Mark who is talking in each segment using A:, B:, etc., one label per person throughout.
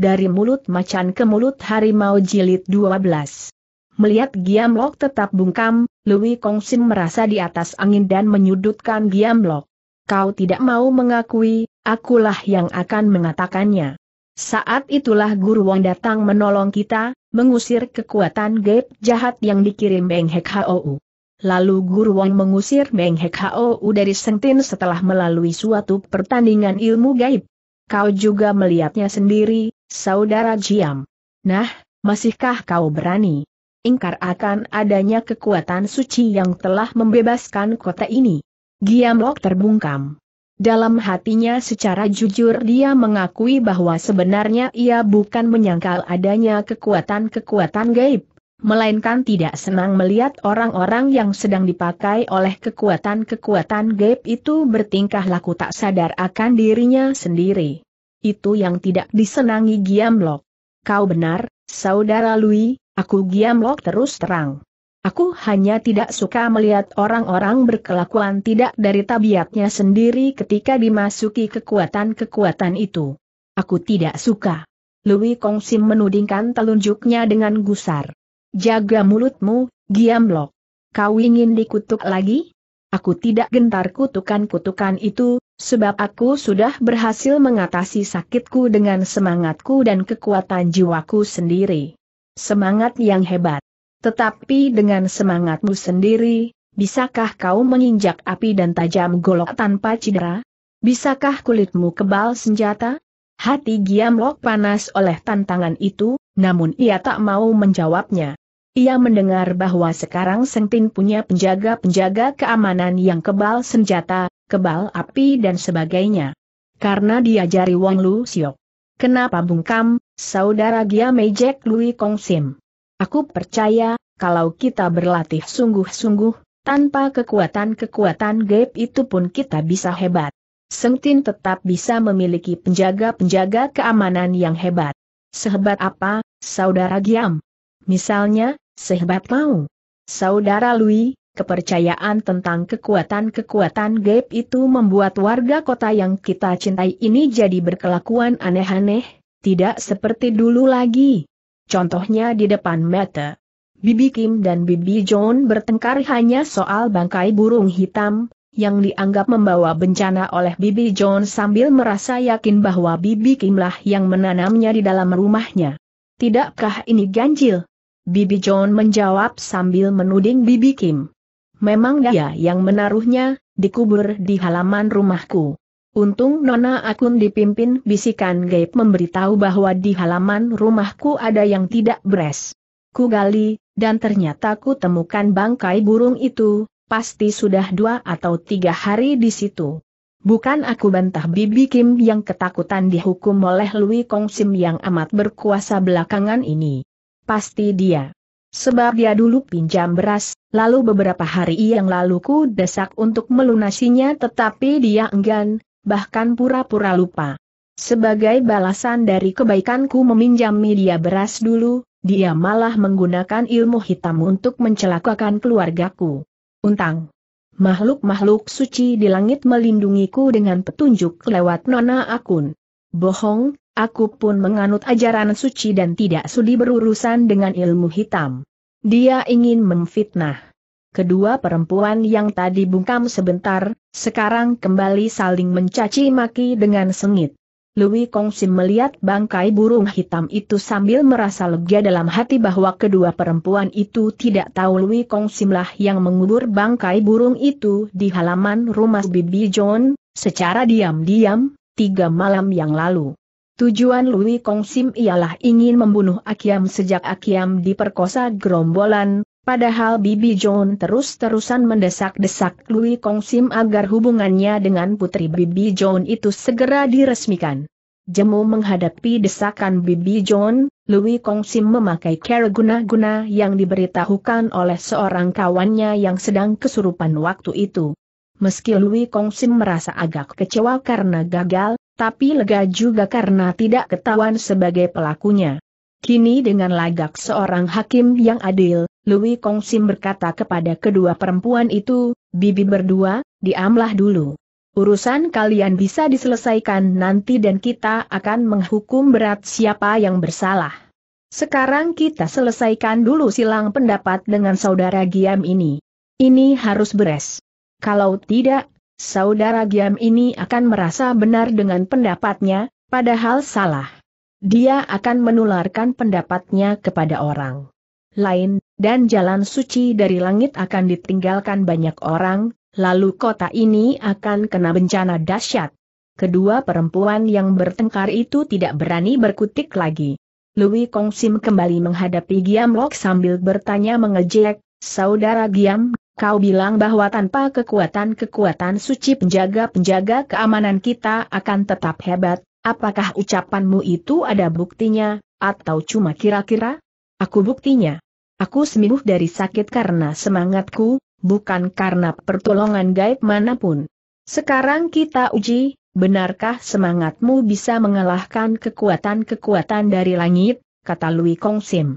A: Dari mulut macan ke mulut harimau jilid 12. Melihat Giamlok tetap bungkam, Louis Kongsim merasa di atas angin dan menyudutkan Giamlok. Kau tidak mau mengakui, akulah yang akan mengatakannya. Saat itulah Guru Wang datang menolong kita, mengusir kekuatan gaib jahat yang dikirim Beng Hek Hou. Lalu Guru Wang mengusir Beng Hek Hou dari Sentin setelah melalui suatu pertandingan ilmu gaib. Kau juga melihatnya sendiri, Saudara Jiam. Nah, masihkah kau berani? Ingkar akan adanya kekuatan suci yang telah membebaskan kota ini. Giamlok terbungkam. Dalam hatinya secara jujur dia mengakui bahwa sebenarnya ia bukan menyangkal adanya kekuatan-kekuatan gaib, melainkan tidak senang melihat orang-orang yang sedang dipakai oleh kekuatan-kekuatan gaib itu bertingkah laku tak sadar akan dirinya sendiri itu yang tidak disenangi Giamlok. Kau benar, saudara Lui, aku Giamlok terus terang. Aku hanya tidak suka melihat orang-orang berkelakuan tidak dari tabiatnya sendiri ketika dimasuki kekuatan-kekuatan itu. Aku tidak suka. Louis Kongsim menudingkan telunjuknya dengan gusar. Jaga mulutmu, Giamlok. Kau ingin dikutuk lagi? Aku tidak gentar kutukan-kutukan itu, sebab aku sudah berhasil mengatasi sakitku dengan semangatku dan kekuatan jiwaku sendiri. Semangat yang hebat. Tetapi dengan semangatmu sendiri, bisakah kau menginjak api dan tajam golok tanpa cedera? Bisakah kulitmu kebal senjata? Hati Giamlok panas oleh tantangan itu, namun ia tak mau menjawabnya. Ia mendengar bahwa sekarang Sengtin punya penjaga-penjaga keamanan yang kebal senjata, kebal api dan sebagainya. Karena diajari Wong Lu Siok. Kenapa bungkam, saudara Gia Mejek Lui Kong Sim? Aku percaya, kalau kita berlatih sungguh-sungguh, tanpa kekuatan-kekuatan gaib itu pun kita bisa hebat. Sengtin tetap bisa memiliki penjaga-penjaga keamanan yang hebat. Sehebat apa, saudara Giam? Misalnya, sehebat mau, Saudara Louis. Kepercayaan tentang kekuatan-kekuatan gaib itu membuat warga kota yang kita cintai ini jadi berkelakuan aneh-aneh, tidak seperti dulu lagi. Contohnya di depan mata. Bibi Kim dan Bibi John bertengkar hanya soal bangkai burung hitam, yang dianggap membawa bencana oleh Bibi John sambil merasa yakin bahwa Bibi Kimlah yang menanamnya di dalam rumahnya. Tidakkah ini ganjil? Bibi John menjawab sambil menuding Bibi Kim. Memang ya. dia yang menaruhnya, dikubur di halaman rumahku. Untung Nona Akun dipimpin bisikan gaib memberitahu bahwa di halaman rumahku ada yang tidak beres. Ku gali, dan ternyata ku temukan bangkai burung itu, pasti sudah dua atau tiga hari di situ. Bukan aku bantah Bibi Kim yang ketakutan dihukum oleh Louis Kong Sim yang amat berkuasa belakangan ini. Pasti dia. Sebab dia dulu pinjam beras, lalu beberapa hari yang lalu ku desak untuk melunasinya tetapi dia enggan, bahkan pura-pura lupa. Sebagai balasan dari kebaikanku meminjam dia beras dulu, dia malah menggunakan ilmu hitam untuk mencelakakan keluargaku. Untang. Makhluk-makhluk suci di langit melindungiku dengan petunjuk lewat nona akun. Bohong, Aku pun menganut ajaran suci dan tidak sudi berurusan dengan ilmu hitam. Dia ingin memfitnah. Kedua perempuan yang tadi bungkam sebentar, sekarang kembali saling mencaci maki dengan sengit. Louis Kongsi melihat bangkai burung hitam itu sambil merasa lega dalam hati bahwa kedua perempuan itu tidak tahu Louis Kongsi lah yang mengubur bangkai burung itu di halaman rumah Bibi John, secara diam-diam, tiga malam yang lalu. Tujuan Lui Kong Sim ialah ingin membunuh Akiam sejak Akiam diperkosa gerombolan, padahal Bibi John terus-terusan mendesak-desak Lui Kong Sim agar hubungannya dengan putri Bibi John itu segera diresmikan. Jemu menghadapi desakan Bibi John, Louis Kong Sim memakai cara guna-guna yang diberitahukan oleh seorang kawannya yang sedang kesurupan waktu itu. Meski Louis Kong Sim merasa agak kecewa karena gagal, tapi lega juga karena tidak ketahuan sebagai pelakunya. Kini dengan lagak seorang hakim yang adil, Louis Kong Sim berkata kepada kedua perempuan itu, Bibi berdua, diamlah dulu. Urusan kalian bisa diselesaikan nanti dan kita akan menghukum berat siapa yang bersalah. Sekarang kita selesaikan dulu silang pendapat dengan saudara Giam ini. Ini harus beres. Kalau tidak, saudara Giam ini akan merasa benar dengan pendapatnya, padahal salah. Dia akan menularkan pendapatnya kepada orang lain, dan jalan suci dari langit akan ditinggalkan banyak orang, lalu kota ini akan kena bencana dahsyat. Kedua perempuan yang bertengkar itu tidak berani berkutik lagi. Louis Kong Sim kembali menghadapi Giam Lok sambil bertanya mengejek, Saudara Giam, Kau bilang bahwa tanpa kekuatan-kekuatan suci penjaga-penjaga keamanan kita akan tetap hebat, apakah ucapanmu itu ada buktinya, atau cuma kira-kira? Aku buktinya. Aku sembuh dari sakit karena semangatku, bukan karena pertolongan gaib manapun. Sekarang kita uji, benarkah semangatmu bisa mengalahkan kekuatan-kekuatan dari langit, kata Louis Lui Giam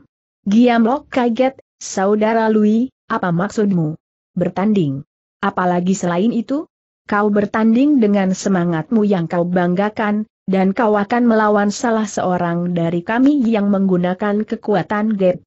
A: Giamlok kaget, saudara Louis, apa maksudmu? bertanding. Apalagi selain itu, kau bertanding dengan semangatmu yang kau banggakan, dan kau akan melawan salah seorang dari kami yang menggunakan kekuatan gap.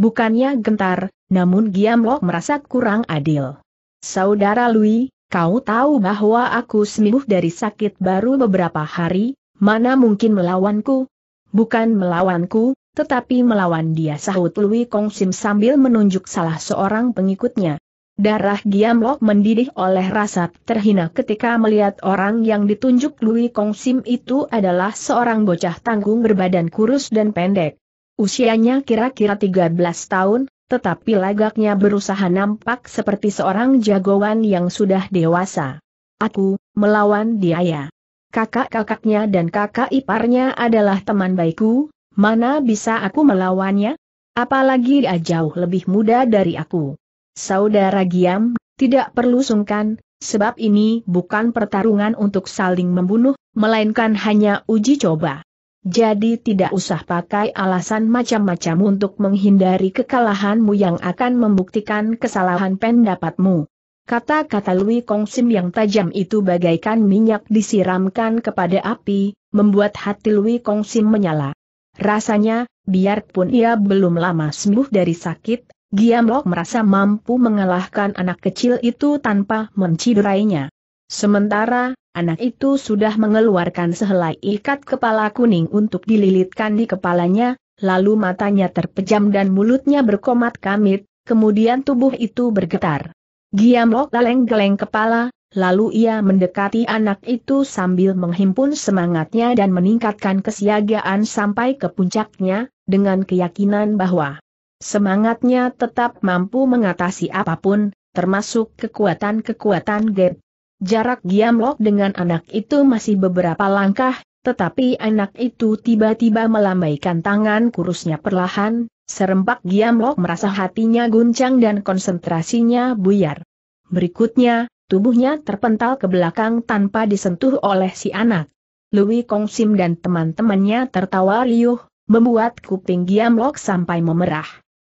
A: Bukannya gentar, namun Giamlok merasa kurang adil. Saudara Lui, kau tahu bahwa aku sembuh dari sakit baru beberapa hari, mana mungkin melawanku? Bukan melawanku, tetapi melawan dia sahut Lui Kong Sim sambil menunjuk salah seorang pengikutnya. Darah Giamlok mendidih oleh rasa terhina ketika melihat orang yang ditunjuk Lui Kong Sim itu adalah seorang bocah tanggung berbadan kurus dan pendek. Usianya kira-kira 13 tahun, tetapi lagaknya berusaha nampak seperti seorang jagoan yang sudah dewasa. Aku, melawan dia ya. Kakak-kakaknya dan kakak iparnya adalah teman baikku, mana bisa aku melawannya? Apalagi dia jauh lebih muda dari aku. Saudara Giam, tidak perlu sungkan, sebab ini bukan pertarungan untuk saling membunuh, melainkan hanya uji coba. Jadi tidak usah pakai alasan macam-macam untuk menghindari kekalahanmu yang akan membuktikan kesalahan pendapatmu. Kata-kata Lui Kong Sim yang tajam itu bagaikan minyak disiramkan kepada api, membuat hati Lui Kong Sim menyala. Rasanya, biarpun ia belum lama sembuh dari sakit, Giamlok merasa mampu mengalahkan anak kecil itu tanpa menciderainya. Sementara, anak itu sudah mengeluarkan sehelai ikat kepala kuning untuk dililitkan di kepalanya, lalu matanya terpejam dan mulutnya berkomat kamit, kemudian tubuh itu bergetar. Giamlok geleng-geleng kepala, lalu ia mendekati anak itu sambil menghimpun semangatnya dan meningkatkan kesiagaan sampai ke puncaknya, dengan keyakinan bahwa Semangatnya tetap mampu mengatasi apapun, termasuk kekuatan-kekuatan Geb. Jarak Giamlok dengan anak itu masih beberapa langkah, tetapi anak itu tiba-tiba melambaikan tangan kurusnya perlahan, serempak Giamlok merasa hatinya guncang dan konsentrasinya buyar. Berikutnya, tubuhnya terpental ke belakang tanpa disentuh oleh si anak. Louis Kongsim dan teman-temannya tertawa riuh, membuat kuping Giamlok sampai memerah.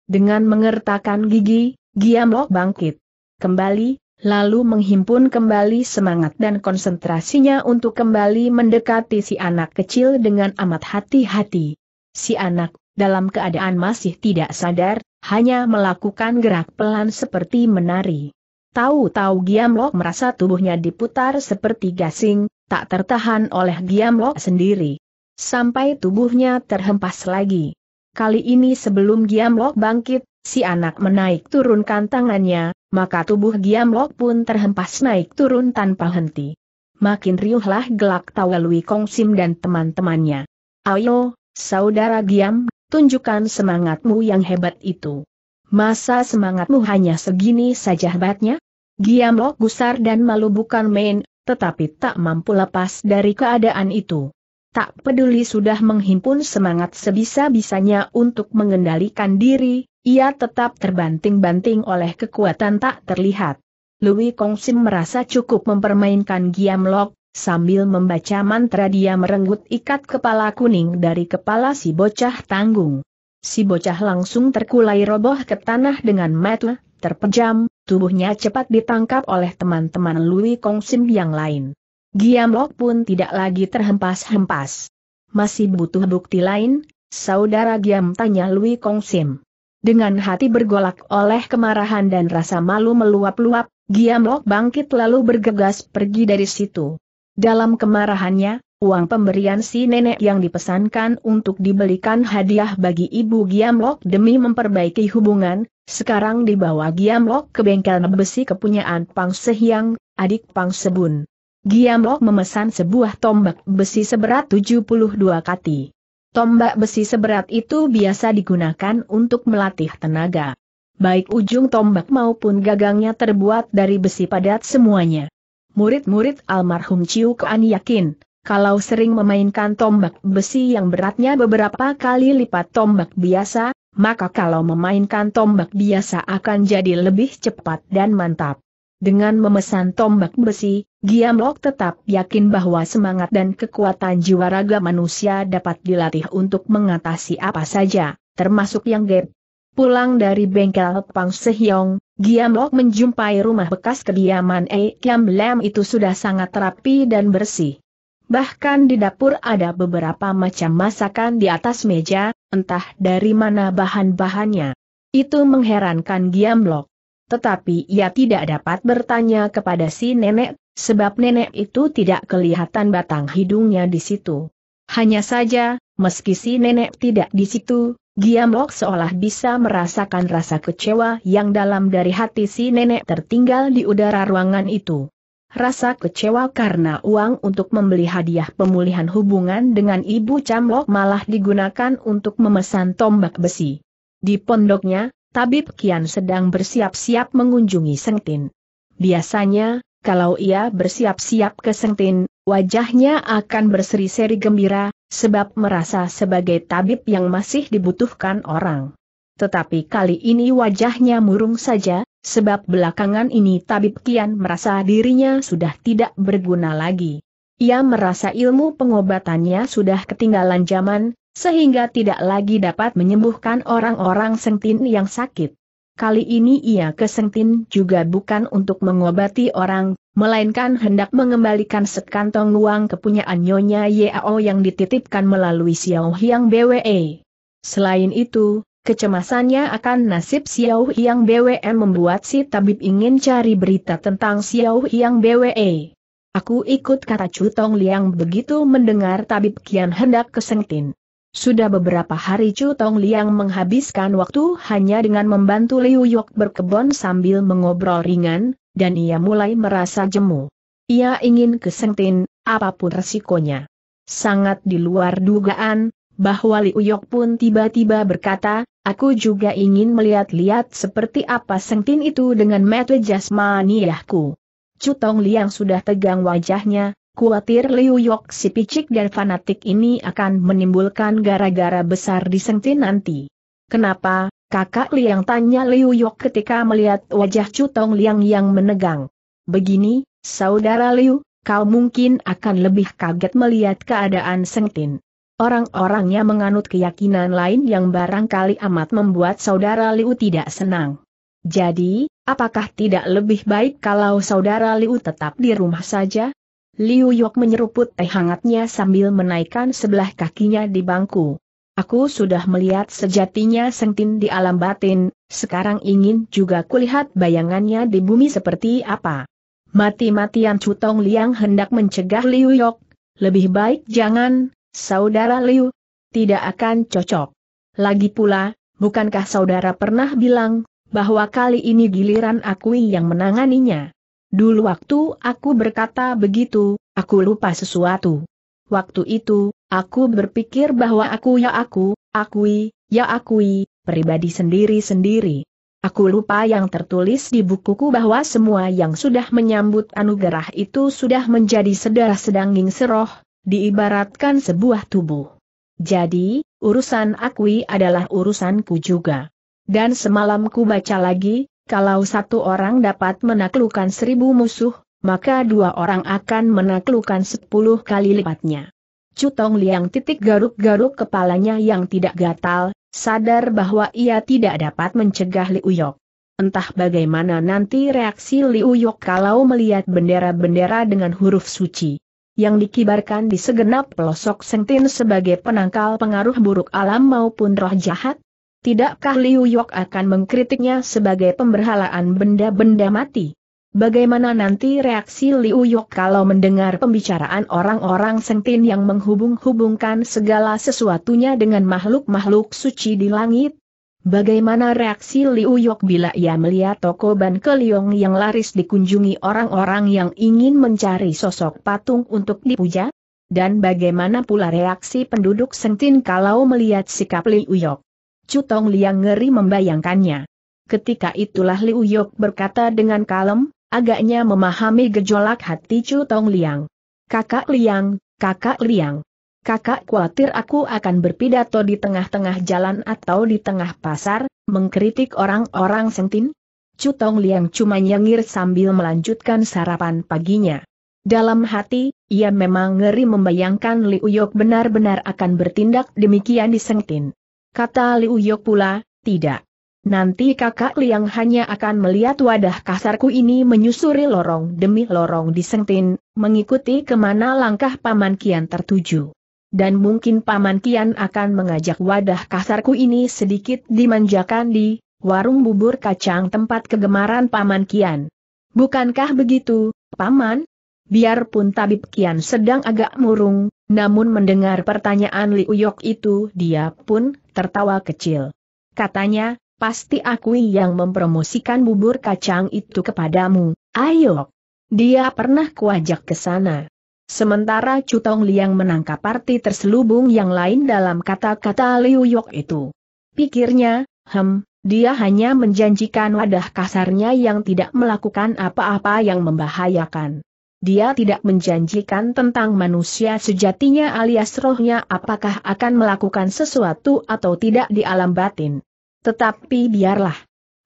A: Dengan mengertakkan gigi, Giamlok bangkit. Kembali, lalu menghimpun kembali semangat dan konsentrasinya untuk kembali mendekati si anak kecil dengan amat hati-hati. Si anak, dalam keadaan masih tidak sadar, hanya melakukan gerak pelan seperti menari. Tahu-tahu Giamlok merasa tubuhnya diputar seperti gasing, tak tertahan oleh Giamlok sendiri. Sampai tubuhnya terhempas lagi. Kali ini sebelum Giamlok bangkit, si anak menaik turunkan tangannya, maka tubuh Giamlok pun terhempas naik turun tanpa henti. Makin riuhlah gelak tawa Lui Kong Sim dan teman-temannya. Ayo, saudara Giam, tunjukkan semangatmu yang hebat itu. Masa semangatmu hanya segini saja hebatnya? Giamlok gusar dan malu bukan main, tetapi tak mampu lepas dari keadaan itu tak peduli sudah menghimpun semangat sebisa-bisanya untuk mengendalikan diri, ia tetap terbanting-banting oleh kekuatan tak terlihat. Louis Kongsim merasa cukup mempermainkan Giam Lok, sambil membaca mantra dia merenggut ikat kepala kuning dari kepala si bocah tanggung. Si bocah langsung terkulai roboh ke tanah dengan mata terpejam, tubuhnya cepat ditangkap oleh teman-teman Louis Kongsim yang lain. Giam Lok pun tidak lagi terhempas-hempas. Masih butuh bukti lain, saudara Giam tanya Lui Kong Sim. Dengan hati bergolak oleh kemarahan dan rasa malu meluap-luap, Giam Lok bangkit lalu bergegas pergi dari situ. Dalam kemarahannya, uang pemberian si nenek yang dipesankan untuk dibelikan hadiah bagi ibu Giam Lok demi memperbaiki hubungan, sekarang dibawa Giam Lok ke bengkel besi kepunyaan Pang Sehyang, adik Pang Sebun. Giam Lok memesan sebuah tombak besi seberat 72 kati. Tombak besi seberat itu biasa digunakan untuk melatih tenaga. Baik ujung tombak maupun gagangnya terbuat dari besi padat semuanya. Murid-murid almarhum Ciu Kuan yakin, kalau sering memainkan tombak besi yang beratnya beberapa kali lipat tombak biasa, maka kalau memainkan tombak biasa akan jadi lebih cepat dan mantap. Dengan memesan tombak besi, Giam Giamlok tetap yakin bahwa semangat dan kekuatan jiwa raga manusia dapat dilatih untuk mengatasi apa saja, termasuk yang gap. Pulang dari bengkel Pang Sehyong, Giam Giamlok menjumpai rumah bekas kediaman E Kiam Lam itu sudah sangat rapi dan bersih. Bahkan di dapur ada beberapa macam masakan di atas meja, entah dari mana bahan-bahannya. Itu mengherankan Giam Giamlok. Tetapi ia tidak dapat bertanya kepada si nenek sebab nenek itu tidak kelihatan batang hidungnya di situ. Hanya saja, meski si nenek tidak di situ, Giamlok seolah bisa merasakan rasa kecewa yang dalam dari hati si nenek tertinggal di udara ruangan itu. Rasa kecewa karena uang untuk membeli hadiah pemulihan hubungan dengan ibu Camlok malah digunakan untuk memesan tombak besi. Di pondoknya, Tabib Kian sedang bersiap-siap mengunjungi Sengtin. Biasanya, kalau ia bersiap-siap ke Sengtin, wajahnya akan berseri-seri gembira, sebab merasa sebagai tabib yang masih dibutuhkan orang. Tetapi kali ini wajahnya murung saja, sebab belakangan ini tabib Kian merasa dirinya sudah tidak berguna lagi. Ia merasa ilmu pengobatannya sudah ketinggalan zaman, sehingga tidak lagi dapat menyembuhkan orang-orang sentin yang sakit. Kali ini ia kesengtin juga bukan untuk mengobati orang, melainkan hendak mengembalikan sekantong uang kepunyaan Nyonya Yao yang dititipkan melalui Xiao Hiang BWE. Selain itu, kecemasannya akan nasib Xiao Hiang Bwe membuat si tabib ingin cari berita tentang Xiao Hiang BWE. Aku ikut kata Cutong Liang begitu mendengar tabib kian hendak kesengtin. Sudah beberapa hari Chu Tong Liang menghabiskan waktu hanya dengan membantu Liu Yok berkebun sambil mengobrol ringan, dan ia mulai merasa jemu. Ia ingin ke kesentin, apapun resikonya. Sangat di luar dugaan, bahwa Liu Yok pun tiba-tiba berkata, aku juga ingin melihat-lihat seperti apa sengtin itu dengan metode jasmaniahku. Chu Tong Liang sudah tegang wajahnya, Kuatir Liu Yok si picik dan fanatik ini akan menimbulkan gara-gara besar di Sengti nanti. Kenapa, kakak Liang tanya Liu Yok ketika melihat wajah Cutong Liang yang menegang. Begini, saudara Liu, kau mungkin akan lebih kaget melihat keadaan Sengtin. Orang-orangnya menganut keyakinan lain yang barangkali amat membuat saudara Liu tidak senang. Jadi, apakah tidak lebih baik kalau saudara Liu tetap di rumah saja? Liu Yok menyeruput teh hangatnya sambil menaikkan sebelah kakinya di bangku. Aku sudah melihat sejatinya Sengtin di alam batin, sekarang ingin juga kulihat bayangannya di bumi seperti apa. Mati-matian Cutong Liang hendak mencegah Liu Yok, lebih baik jangan, saudara Liu, tidak akan cocok. Lagi pula, bukankah saudara pernah bilang, bahwa kali ini giliran aku yang menanganinya. Dulu waktu aku berkata begitu, aku lupa sesuatu. Waktu itu, aku berpikir bahwa aku ya aku, akui, ya akui, pribadi sendiri-sendiri. Aku lupa yang tertulis di bukuku bahwa semua yang sudah menyambut anugerah itu sudah menjadi sedara sedanging seroh, diibaratkan sebuah tubuh. Jadi, urusan akui adalah urusanku juga. Dan semalam ku baca lagi, kalau satu orang dapat menaklukkan seribu musuh, maka dua orang akan menaklukkan sepuluh kali lipatnya. Cutong Liang titik garuk-garuk kepalanya yang tidak gatal, sadar bahwa ia tidak dapat mencegah Liu Yok. Entah bagaimana nanti reaksi Liu Yok kalau melihat bendera-bendera dengan huruf suci yang dikibarkan di segenap pelosok Sengtin sebagai penangkal pengaruh buruk alam maupun roh jahat, Tidakkah Liu Yok akan mengkritiknya sebagai pemberhalaan benda-benda mati? Bagaimana nanti reaksi Liu Yok kalau mendengar pembicaraan orang-orang Sentin yang menghubung-hubungkan segala sesuatunya dengan makhluk-makhluk suci di langit? Bagaimana reaksi Liu Yok bila ia melihat toko Ban Keliong yang laris dikunjungi orang-orang yang ingin mencari sosok patung untuk dipuja? Dan bagaimana pula reaksi penduduk Sentin kalau melihat sikap Liu Yok? Cutong Liang ngeri membayangkannya. Ketika itulah Liu Yok berkata dengan kalem, agaknya memahami gejolak hati Cutong Liang. Kakak Liang, kakak Liang. Kakak khawatir aku akan berpidato di tengah-tengah jalan atau di tengah pasar, mengkritik orang-orang sentin? Cutong Liang cuma nyengir sambil melanjutkan sarapan paginya. Dalam hati, ia memang ngeri membayangkan Liu Yok benar-benar akan bertindak demikian di Sengtin. Kata Liu Yok pula, tidak. Nanti kakak Liang hanya akan melihat wadah kasarku ini menyusuri lorong demi lorong di Sengtin, mengikuti kemana langkah Paman Kian tertuju. Dan mungkin Paman Kian akan mengajak wadah kasarku ini sedikit dimanjakan di warung bubur kacang tempat kegemaran Paman Kian. Bukankah begitu, Paman? Biarpun Tabib Kian sedang agak murung, namun mendengar pertanyaan Liu Yok itu dia pun tertawa kecil. Katanya, pasti aku yang mempromosikan bubur kacang itu kepadamu, ayo. Dia pernah kuajak ke sana. Sementara Cutong Liang menangkap arti terselubung yang lain dalam kata-kata Liu Yok itu. Pikirnya, hem, dia hanya menjanjikan wadah kasarnya yang tidak melakukan apa-apa yang membahayakan. Dia tidak menjanjikan tentang manusia sejatinya alias rohnya apakah akan melakukan sesuatu atau tidak di alam batin. Tetapi biarlah.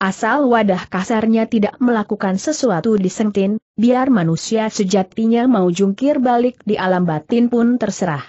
A: Asal wadah kasarnya tidak melakukan sesuatu di sentin, biar manusia sejatinya mau jungkir balik di alam batin pun terserah.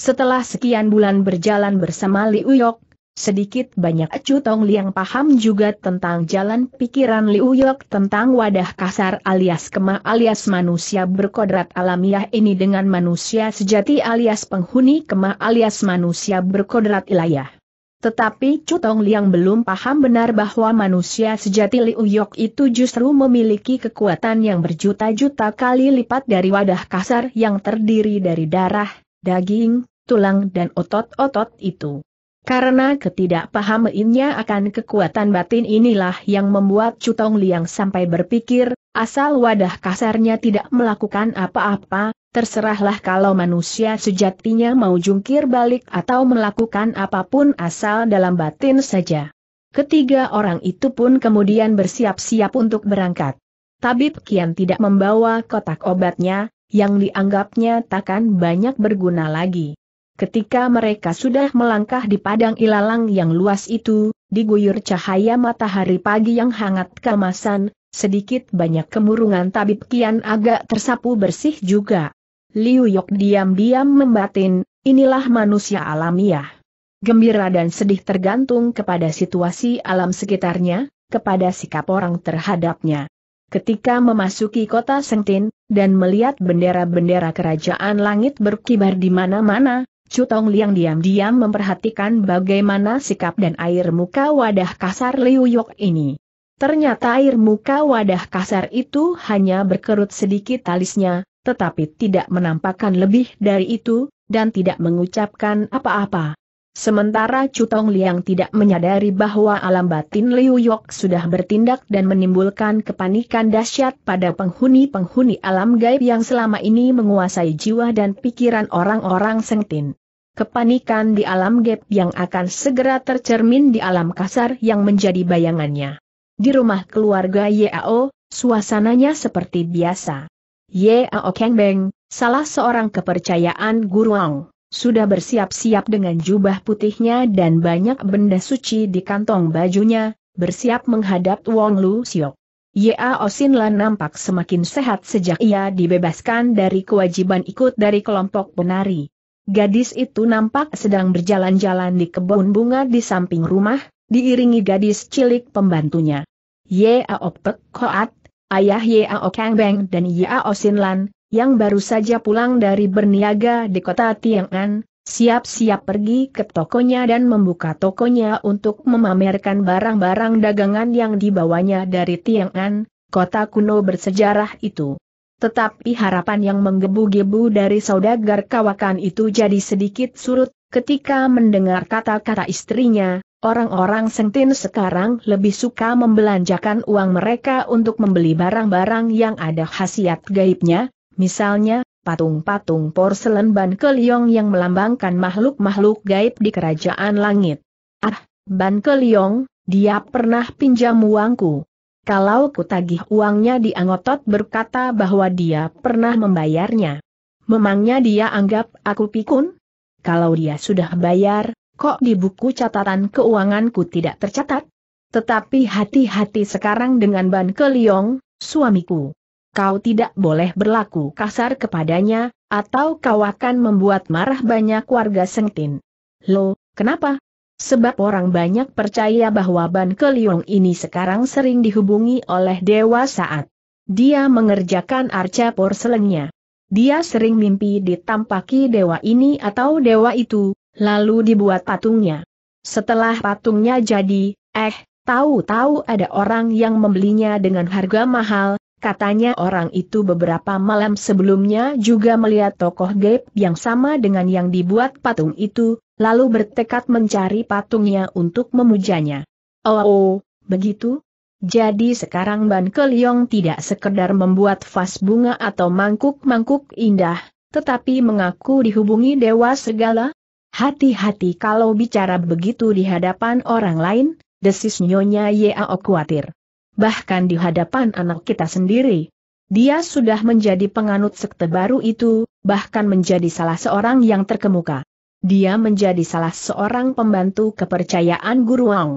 A: Setelah sekian bulan berjalan bersama Liu Yok, Sedikit banyak Chu Tong Liang paham juga tentang jalan pikiran Liu Yok tentang wadah kasar alias kema alias manusia berkodrat alamiah ini dengan manusia sejati alias penghuni kema alias manusia berkodrat ilayah. Tetapi Chu Tong Liang belum paham benar bahwa manusia sejati Liu Yok itu justru memiliki kekuatan yang berjuta-juta kali lipat dari wadah kasar yang terdiri dari darah, daging, tulang dan otot-otot itu. Karena ketidakpahamaannya akan kekuatan batin inilah yang membuat Cutong Liang sampai berpikir, asal wadah kasarnya tidak melakukan apa-apa, terserahlah kalau manusia sejatinya mau jungkir balik atau melakukan apapun asal dalam batin saja. Ketiga orang itu pun kemudian bersiap-siap untuk berangkat. Tabib Kian tidak membawa kotak obatnya, yang dianggapnya takkan banyak berguna lagi. Ketika mereka sudah melangkah di padang ilalang yang luas itu, diguyur cahaya matahari pagi yang hangat kemasan, sedikit banyak kemurungan tabib kian agak tersapu bersih juga. Liu Yok diam-diam membatin, inilah manusia alamiah. Gembira dan sedih tergantung kepada situasi alam sekitarnya, kepada sikap orang terhadapnya. Ketika memasuki kota Sengtin, dan melihat bendera-bendera kerajaan langit berkibar di mana-mana, Chu Tong Liang diam-diam memperhatikan bagaimana sikap dan air muka wadah kasar Liu Yok ini. Ternyata air muka wadah kasar itu hanya berkerut sedikit talisnya, tetapi tidak menampakkan lebih dari itu, dan tidak mengucapkan apa-apa. Sementara Cutong Liang tidak menyadari bahwa alam batin Liu Yok sudah bertindak dan menimbulkan kepanikan dahsyat pada penghuni-penghuni alam gaib yang selama ini menguasai jiwa dan pikiran orang-orang Sengtin kepanikan di alam gap yang akan segera tercermin di alam kasar yang menjadi bayangannya. Di rumah keluarga Yao, suasananya seperti biasa. Yao Kengbeng, salah seorang kepercayaan guru Guruang, sudah bersiap-siap dengan jubah putihnya dan banyak benda suci di kantong bajunya, bersiap menghadap Wong Lu Siok. Yao Sinlan nampak semakin sehat sejak ia dibebaskan dari kewajiban ikut dari kelompok penari. Gadis itu nampak sedang berjalan-jalan di kebun bunga di samping rumah, diiringi gadis cilik pembantunya. Yao Pek Koat, ayah Yao Kang Beng dan Yao Sinlan, yang baru saja pulang dari berniaga di kota Tiang'an, siap-siap pergi ke tokonya dan membuka tokonya untuk memamerkan barang-barang dagangan yang dibawanya dari Tiang'an, kota kuno bersejarah itu. Tetapi harapan yang menggebu-gebu dari saudagar kawakan itu jadi sedikit surut, ketika mendengar kata-kata istrinya, orang-orang sentin sekarang lebih suka membelanjakan uang mereka untuk membeli barang-barang yang ada khasiat gaibnya, misalnya, patung-patung porselen Ban Keliong yang melambangkan makhluk-makhluk gaib di kerajaan langit. Ah, Ban Keliong, dia pernah pinjam uangku. Kalau kutagih uangnya di Angotot berkata bahwa dia pernah membayarnya. Memangnya dia anggap aku pikun? Kalau dia sudah bayar, kok di buku catatan keuanganku tidak tercatat? Tetapi hati-hati sekarang dengan Ban Keliong, suamiku. Kau tidak boleh berlaku kasar kepadanya, atau kau akan membuat marah banyak warga Sengtin. Lo, kenapa? Sebab orang banyak percaya bahwa Ban Keliong ini sekarang sering dihubungi oleh Dewa Saat. Dia mengerjakan arca porselengnya. Dia sering mimpi ditampaki dewa ini atau dewa itu, lalu dibuat patungnya. Setelah patungnya jadi, eh, tahu-tahu ada orang yang membelinya dengan harga mahal, katanya orang itu beberapa malam sebelumnya juga melihat tokoh gaib yang sama dengan yang dibuat patung itu, lalu bertekad mencari patungnya untuk memujanya. Oh, oh begitu? Jadi sekarang Ban Keliong tidak sekedar membuat vas bunga atau mangkuk-mangkuk indah, tetapi mengaku dihubungi dewa segala? Hati-hati kalau bicara begitu di hadapan orang lain, desis Nyonya Yao khawatir. Bahkan di hadapan anak kita sendiri. Dia sudah menjadi penganut sekte baru itu, bahkan menjadi salah seorang yang terkemuka dia menjadi salah seorang pembantu kepercayaan Guru Guruang.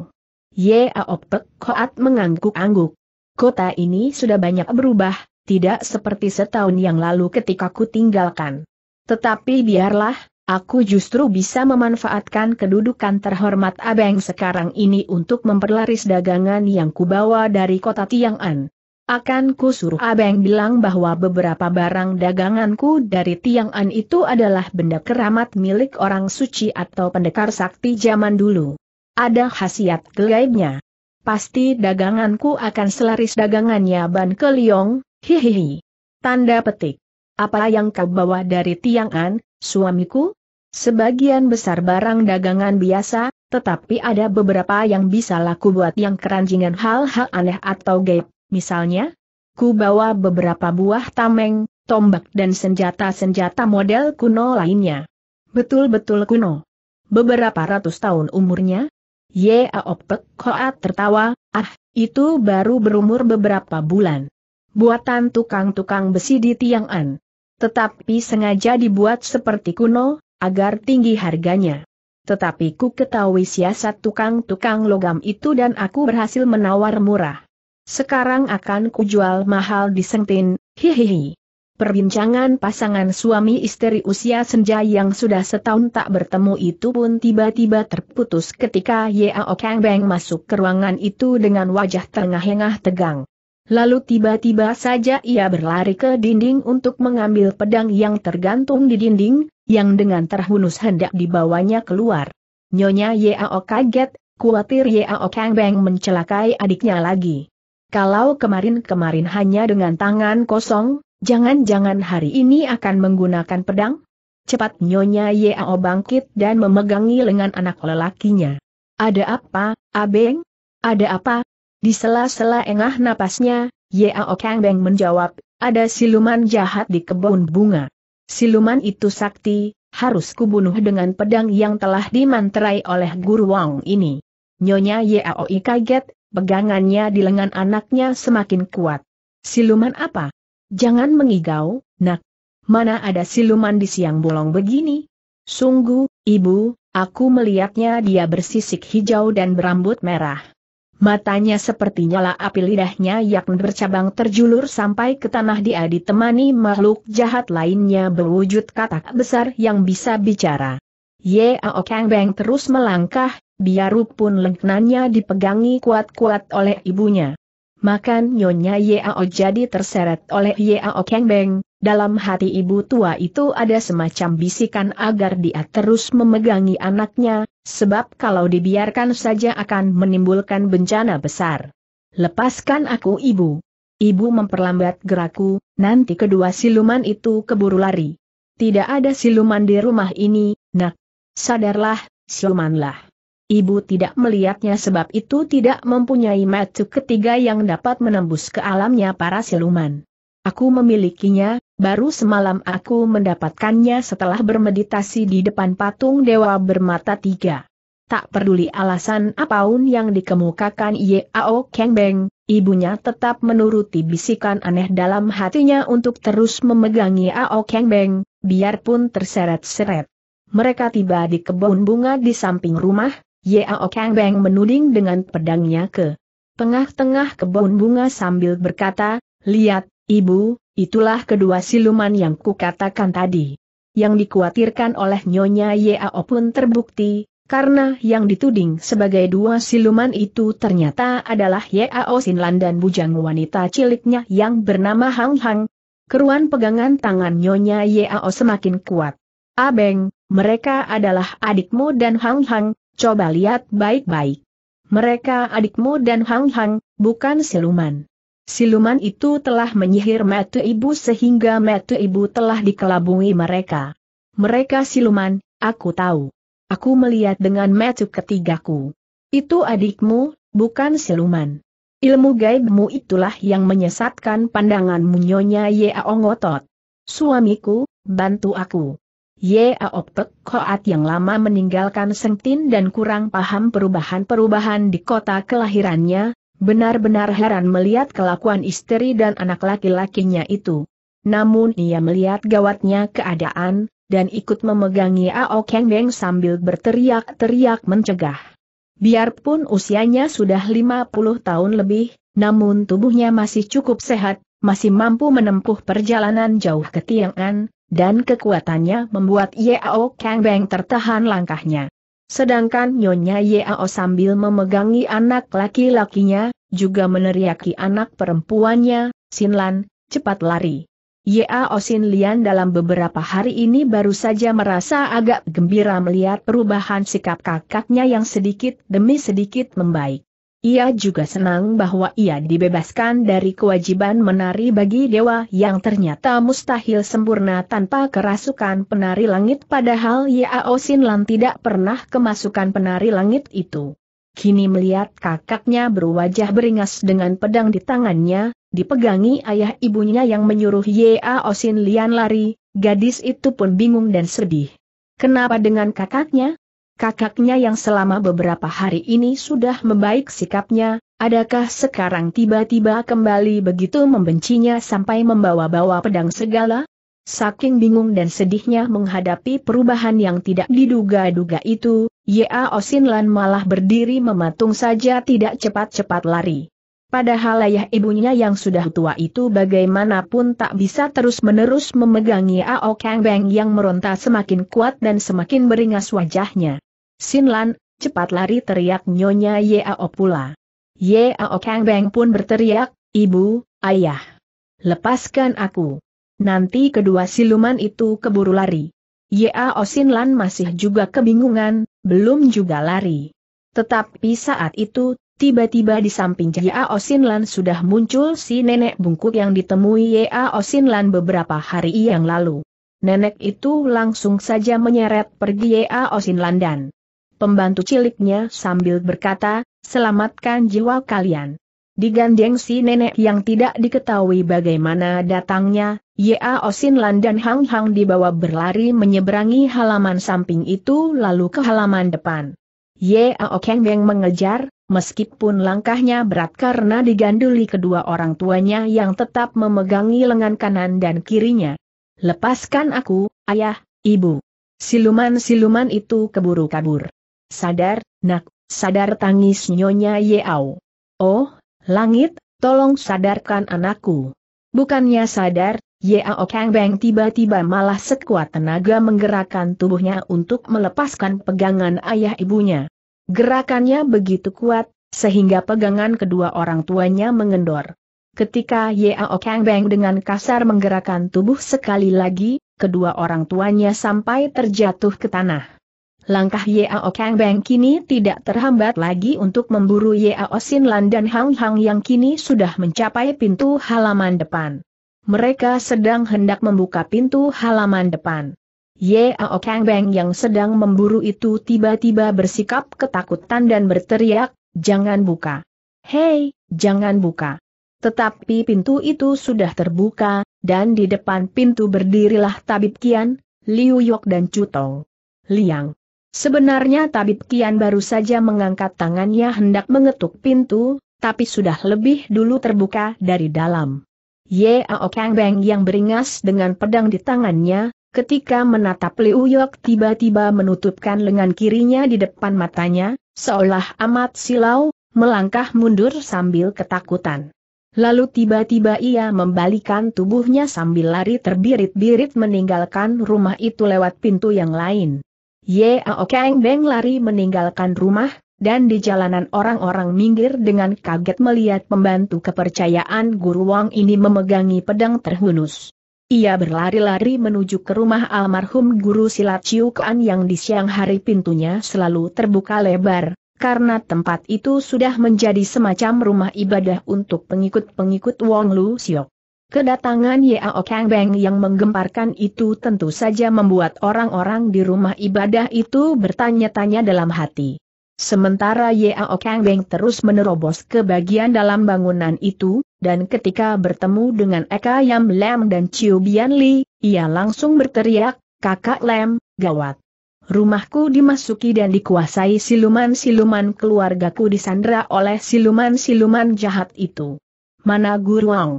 A: Ye Pek Koat mengangguk-angguk. Kota ini sudah banyak berubah, tidak seperti setahun yang lalu ketika ku tinggalkan. Tetapi biarlah, aku justru bisa memanfaatkan kedudukan terhormat Abeng sekarang ini untuk memperlaris dagangan yang kubawa dari kota Tiang'an. Akan kusuruh Abeng bilang bahwa beberapa barang daganganku dari Tiang'an itu adalah benda keramat milik orang suci atau pendekar sakti zaman dulu. Ada khasiat gaibnya. Pasti daganganku akan selaris dagangannya Ban Keliong, hihihi. Tanda petik. Apa yang kau bawa dari Tiang'an, suamiku? Sebagian besar barang dagangan biasa, tetapi ada beberapa yang bisa laku buat yang keranjingan hal-hal aneh atau gaib. Misalnya, ku bawa beberapa buah tameng, tombak dan senjata-senjata model kuno lainnya. Betul-betul kuno. Beberapa ratus tahun umurnya? Ye Pek Koat tertawa, ah, itu baru berumur beberapa bulan. Buatan tukang-tukang besi di Tiang'an. Tetapi sengaja dibuat seperti kuno, agar tinggi harganya. Tetapi ku ketahui siasat tukang-tukang logam itu dan aku berhasil menawar murah. Sekarang akan kujual mahal di Sengtin, hihihi. Perbincangan pasangan suami istri usia senja yang sudah setahun tak bertemu itu pun tiba-tiba terputus ketika Yao Kang Beng masuk ke ruangan itu dengan wajah tengah-tengah tegang. Lalu tiba-tiba saja ia berlari ke dinding untuk mengambil pedang yang tergantung di dinding, yang dengan terhunus hendak dibawanya keluar. Nyonya Yao kaget, khawatir Yao Kang Beng mencelakai adiknya lagi. Kalau kemarin-kemarin hanya dengan tangan kosong, jangan-jangan hari ini akan menggunakan pedang? Cepat Nyonya Yao bangkit dan memegangi lengan anak lelakinya. Ada apa, Abeng? Ada apa? Di sela-sela engah napasnya, Kang Beng menjawab, ada siluman jahat di kebun bunga. Siluman itu sakti, harus kubunuh dengan pedang yang telah dimantrai oleh Guru Wang ini. Nyonya Yao kaget, pegangannya di lengan anaknya semakin kuat. Siluman apa? Jangan mengigau, nak. Mana ada siluman di siang bolong begini? Sungguh, ibu, aku melihatnya dia bersisik hijau dan berambut merah. Matanya seperti nyala api lidahnya yang bercabang terjulur sampai ke tanah dia ditemani makhluk jahat lainnya berwujud katak besar yang bisa bicara. Ye aokang Beng terus melangkah, Biarpun lengkannya dipegangi kuat-kuat oleh ibunya. Makan Nyonya Yao jadi terseret oleh Yao Beng. dalam hati ibu tua itu ada semacam bisikan agar dia terus memegangi anaknya, sebab kalau dibiarkan saja akan menimbulkan bencana besar. Lepaskan aku ibu. Ibu memperlambat gerakku, nanti kedua siluman itu keburu lari. Tidak ada siluman di rumah ini, nak. Sadarlah, silumanlah. Ibu tidak melihatnya sebab itu tidak mempunyai mata ketiga yang dapat menembus ke alamnya para siluman. Aku memilikinya, baru semalam aku mendapatkannya setelah bermeditasi di depan patung dewa bermata tiga. Tak peduli alasan apaun yang dikemukakan Yao Beng, ibunya tetap menuruti bisikan aneh dalam hatinya untuk terus memegangi Ao Yao Beng, biarpun terseret-seret. Mereka tiba di kebun bunga di samping rumah, Yao Kang Beng menuding dengan pedangnya ke tengah-tengah kebun bunga sambil berkata, Lihat, ibu, itulah kedua siluman yang kukatakan tadi. Yang dikhawatirkan oleh Nyonya Yao pun terbukti, karena yang dituding sebagai dua siluman itu ternyata adalah Yao Sinlan dan bujang wanita ciliknya yang bernama Hang Hang. Keruan pegangan tangan Nyonya Yao semakin kuat. Abeng, ah, mereka adalah adikmu dan Hang Hang, Coba lihat baik-baik. Mereka adikmu dan Hang Hang, bukan siluman. Siluman itu telah menyihir metu ibu sehingga metu ibu telah dikelabui mereka. Mereka siluman, aku tahu. Aku melihat dengan metu ketigaku. Itu adikmu, bukan siluman. Ilmu gaibmu itulah yang menyesatkan pandanganmu Nyonya Yeaongotot. Suamiku, bantu aku. Yaok Pek Koat yang lama meninggalkan Sengtin dan kurang paham perubahan-perubahan di kota kelahirannya, benar-benar heran melihat kelakuan istri dan anak laki-lakinya itu. Namun ia melihat gawatnya keadaan, dan ikut memegangi Ao Keng Beng sambil berteriak-teriak mencegah. Biarpun usianya sudah 50 tahun lebih, namun tubuhnya masih cukup sehat, masih mampu menempuh perjalanan jauh ke Tiang'an, dan kekuatannya membuat Yao Kang Beng tertahan langkahnya. Sedangkan Nyonya Yao sambil memegangi anak laki-lakinya, juga meneriaki anak perempuannya, Sinlan, cepat lari. Yao Sinlian dalam beberapa hari ini baru saja merasa agak gembira melihat perubahan sikap kakaknya yang sedikit demi sedikit membaik. Ia juga senang bahwa ia dibebaskan dari kewajiban menari bagi dewa yang ternyata mustahil sempurna tanpa kerasukan penari langit padahal Yao Lan tidak pernah kemasukan penari langit itu. Kini melihat kakaknya berwajah beringas dengan pedang di tangannya, dipegangi ayah ibunya yang menyuruh Yao Lian lari, gadis itu pun bingung dan sedih. Kenapa dengan kakaknya? kakaknya yang selama beberapa hari ini sudah membaik sikapnya, adakah sekarang tiba-tiba kembali begitu membencinya sampai membawa-bawa pedang segala? Saking bingung dan sedihnya menghadapi perubahan yang tidak diduga-duga itu, Ya Osinlan malah berdiri mematung saja tidak cepat-cepat lari. Padahal ayah ibunya yang sudah tua itu bagaimanapun tak bisa terus-menerus memegangi Ao Kang Beng yang meronta semakin kuat dan semakin beringas wajahnya. Sinlan, cepat lari teriak nyonya Ao pula. Yao Kang Beng pun berteriak, Ibu, Ayah. Lepaskan aku. Nanti kedua siluman itu keburu lari. Yao Sinlan masih juga kebingungan, belum juga lari. Tetapi saat itu Tiba-tiba di samping Ya Osinlan sudah muncul si nenek bungkuk yang ditemui Ya Osinlan beberapa hari yang lalu. Nenek itu langsung saja menyeret pergi Ya Osinlan dan pembantu ciliknya sambil berkata, selamatkan jiwa kalian. Digandeng si nenek yang tidak diketahui bagaimana datangnya, Ya Osinlan dan Hang Hang dibawa berlari menyeberangi halaman samping itu lalu ke halaman depan. Ya Okeng Beng mengejar, Meskipun langkahnya berat karena diganduli kedua orang tuanya yang tetap memegangi lengan kanan dan kirinya. Lepaskan aku, ayah, ibu. Siluman-siluman itu keburu kabur. Sadar, nak, sadar tangis nyonya Yeau. Oh, langit, tolong sadarkan anakku. Bukannya sadar, Yeau Kang Beng tiba-tiba malah sekuat tenaga menggerakkan tubuhnya untuk melepaskan pegangan ayah ibunya. Gerakannya begitu kuat, sehingga pegangan kedua orang tuanya mengendor. Ketika Yao Kang Beng dengan kasar menggerakkan tubuh sekali lagi, kedua orang tuanya sampai terjatuh ke tanah. Langkah Yao Kang Beng kini tidak terhambat lagi untuk memburu Yao Sin Lan dan Hang Hang yang kini sudah mencapai pintu halaman depan. Mereka sedang hendak membuka pintu halaman depan. Ye Yao Beng yang sedang memburu itu tiba-tiba bersikap ketakutan dan berteriak, jangan buka. Hei, jangan buka. Tetapi pintu itu sudah terbuka, dan di depan pintu berdirilah Tabib Kian, Liu Yok dan Tong. Liang. Sebenarnya Tabib Kian baru saja mengangkat tangannya hendak mengetuk pintu, tapi sudah lebih dulu terbuka dari dalam. Ye Yao Beng yang beringas dengan pedang di tangannya, Ketika menatap Liu Yok tiba-tiba menutupkan lengan kirinya di depan matanya, seolah amat silau, melangkah mundur sambil ketakutan. Lalu tiba-tiba ia membalikan tubuhnya sambil lari terbirit-birit meninggalkan rumah itu lewat pintu yang lain. Yao Kang Beng lari meninggalkan rumah, dan di jalanan orang-orang minggir dengan kaget melihat pembantu kepercayaan Guru Wang ini memegangi pedang terhunus. Ia berlari-lari menuju ke rumah almarhum guru silat Ciukuan yang di siang hari pintunya selalu terbuka lebar, karena tempat itu sudah menjadi semacam rumah ibadah untuk pengikut-pengikut Wong Lu Siok. Kedatangan Yao Kang Beng yang menggemparkan itu tentu saja membuat orang-orang di rumah ibadah itu bertanya-tanya dalam hati. Sementara Yao Beng terus menerobos ke bagian dalam bangunan itu, dan ketika bertemu dengan Eka Yam Lem dan Chiu Bian Li, ia langsung berteriak, kakak Lem, gawat. Rumahku dimasuki dan dikuasai siluman-siluman keluargaku disandra oleh siluman-siluman jahat itu. Mana Guru Wang?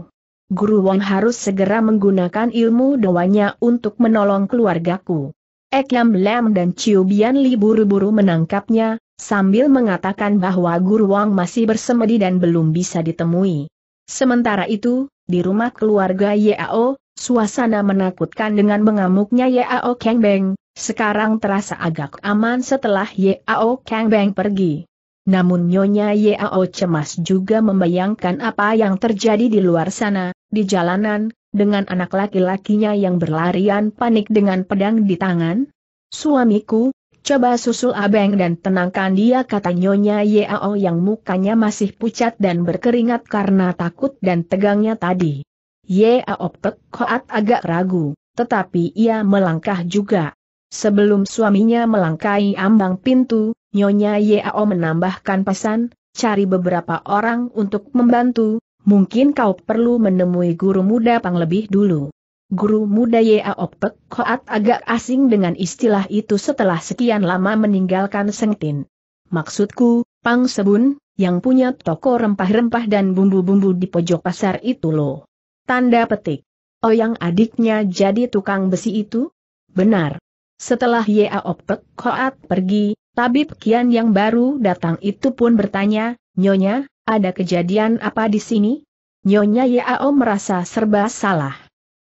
A: Guru Wang harus segera menggunakan ilmu doanya untuk menolong keluargaku. Ekiam Lam dan Chiu Bian Li buru-buru menangkapnya, sambil mengatakan bahwa Guru Wang masih bersemedi dan belum bisa ditemui. Sementara itu, di rumah keluarga Yao, suasana menakutkan dengan mengamuknya Yao Kang Beng, sekarang terasa agak aman setelah Yao Kang Beng pergi. Namun Nyonya Yao cemas juga membayangkan apa yang terjadi di luar sana, di jalanan, dengan anak laki-lakinya yang berlarian panik dengan pedang di tangan? Suamiku, coba susul abeng dan tenangkan dia kata nyonya Yao yang mukanya masih pucat dan berkeringat karena takut dan tegangnya tadi. Yao Pek Koat agak ragu, tetapi ia melangkah juga. Sebelum suaminya melangkai ambang pintu, Nyonya Yao menambahkan pesan, cari beberapa orang untuk membantu, Mungkin kau perlu menemui guru muda Pang lebih dulu. Guru muda Yao Opek, Koat agak asing dengan istilah itu setelah sekian lama meninggalkan Sengtin. Maksudku, Pang Sebun, yang punya toko rempah-rempah dan bumbu-bumbu di pojok pasar itu loh. Tanda petik. Oh yang adiknya jadi tukang besi itu? Benar. Setelah Yao Opek Koat pergi, tabib Kian yang baru datang itu pun bertanya, Nyonya, ada kejadian apa di sini? Nyonya Yao merasa serba salah.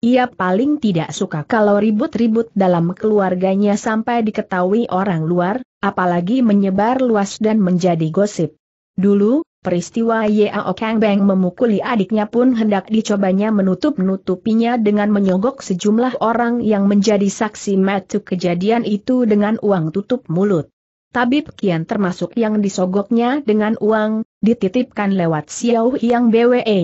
A: Ia paling tidak suka kalau ribut-ribut dalam keluarganya sampai diketahui orang luar, apalagi menyebar luas dan menjadi gosip. Dulu, Peristiwa Yao Kang Beng memukuli adiknya pun hendak dicobanya menutup-nutupinya dengan menyogok sejumlah orang yang menjadi saksi metu kejadian itu dengan uang tutup mulut. Tabib Kian termasuk yang disogoknya dengan uang, dititipkan lewat Xiao Yang BWE.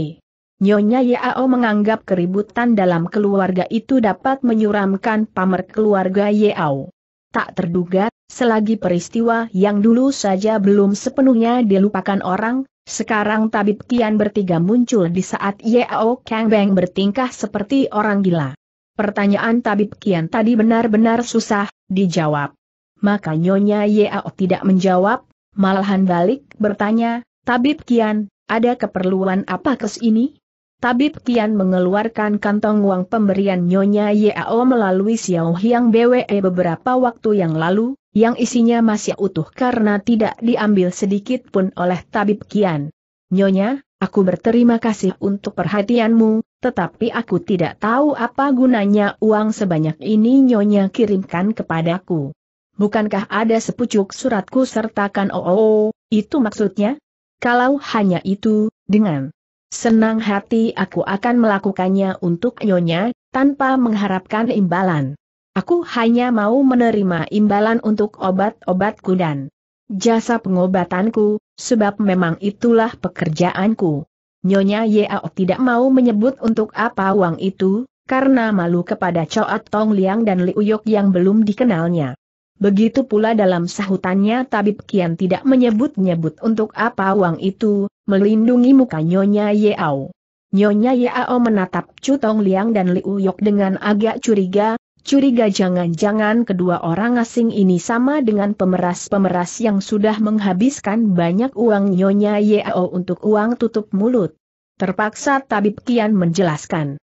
A: Nyonya Yao menganggap keributan dalam keluarga itu dapat menyuramkan pamer keluarga Yao. Tak terduga, selagi peristiwa yang dulu saja belum sepenuhnya dilupakan orang, sekarang Tabib Kian bertiga muncul di saat Yao Kang Beng bertingkah seperti orang gila. Pertanyaan Tabib Kian tadi benar-benar susah dijawab. Maka Nyonya Yao tidak menjawab, malahan balik bertanya, Tabib Kian, ada keperluan apa kes ini? Tabib Kian mengeluarkan kantong uang pemberian Nyonya Yao melalui Xiao Hiang BWE beberapa waktu yang lalu, yang isinya masih utuh karena tidak diambil sedikit pun oleh Tabib Kian. Nyonya, aku berterima kasih untuk perhatianmu, tetapi aku tidak tahu apa gunanya uang sebanyak ini Nyonya kirimkan kepadaku. Bukankah ada sepucuk suratku sertakan oh, oh, oh itu maksudnya? Kalau hanya itu, dengan senang hati aku akan melakukannya untuk Nyonya, tanpa mengharapkan imbalan. Aku hanya mau menerima imbalan untuk obat-obatku dan jasa pengobatanku, sebab memang itulah pekerjaanku. Nyonya Yeo tidak mau menyebut untuk apa uang itu, karena malu kepada Coat Tong Liang dan Liuyok yang belum dikenalnya. Begitu pula dalam sahutannya Tabib Kian tidak menyebut-nyebut untuk apa uang itu, melindungi muka Nyonya Yeao. Nyonya Yeao menatap chu tong Liang dan Liu Yok dengan agak curiga, curiga jangan-jangan kedua orang asing ini sama dengan pemeras-pemeras yang sudah menghabiskan banyak uang Nyonya Yeao untuk uang tutup mulut. Terpaksa Tabib Kian menjelaskan.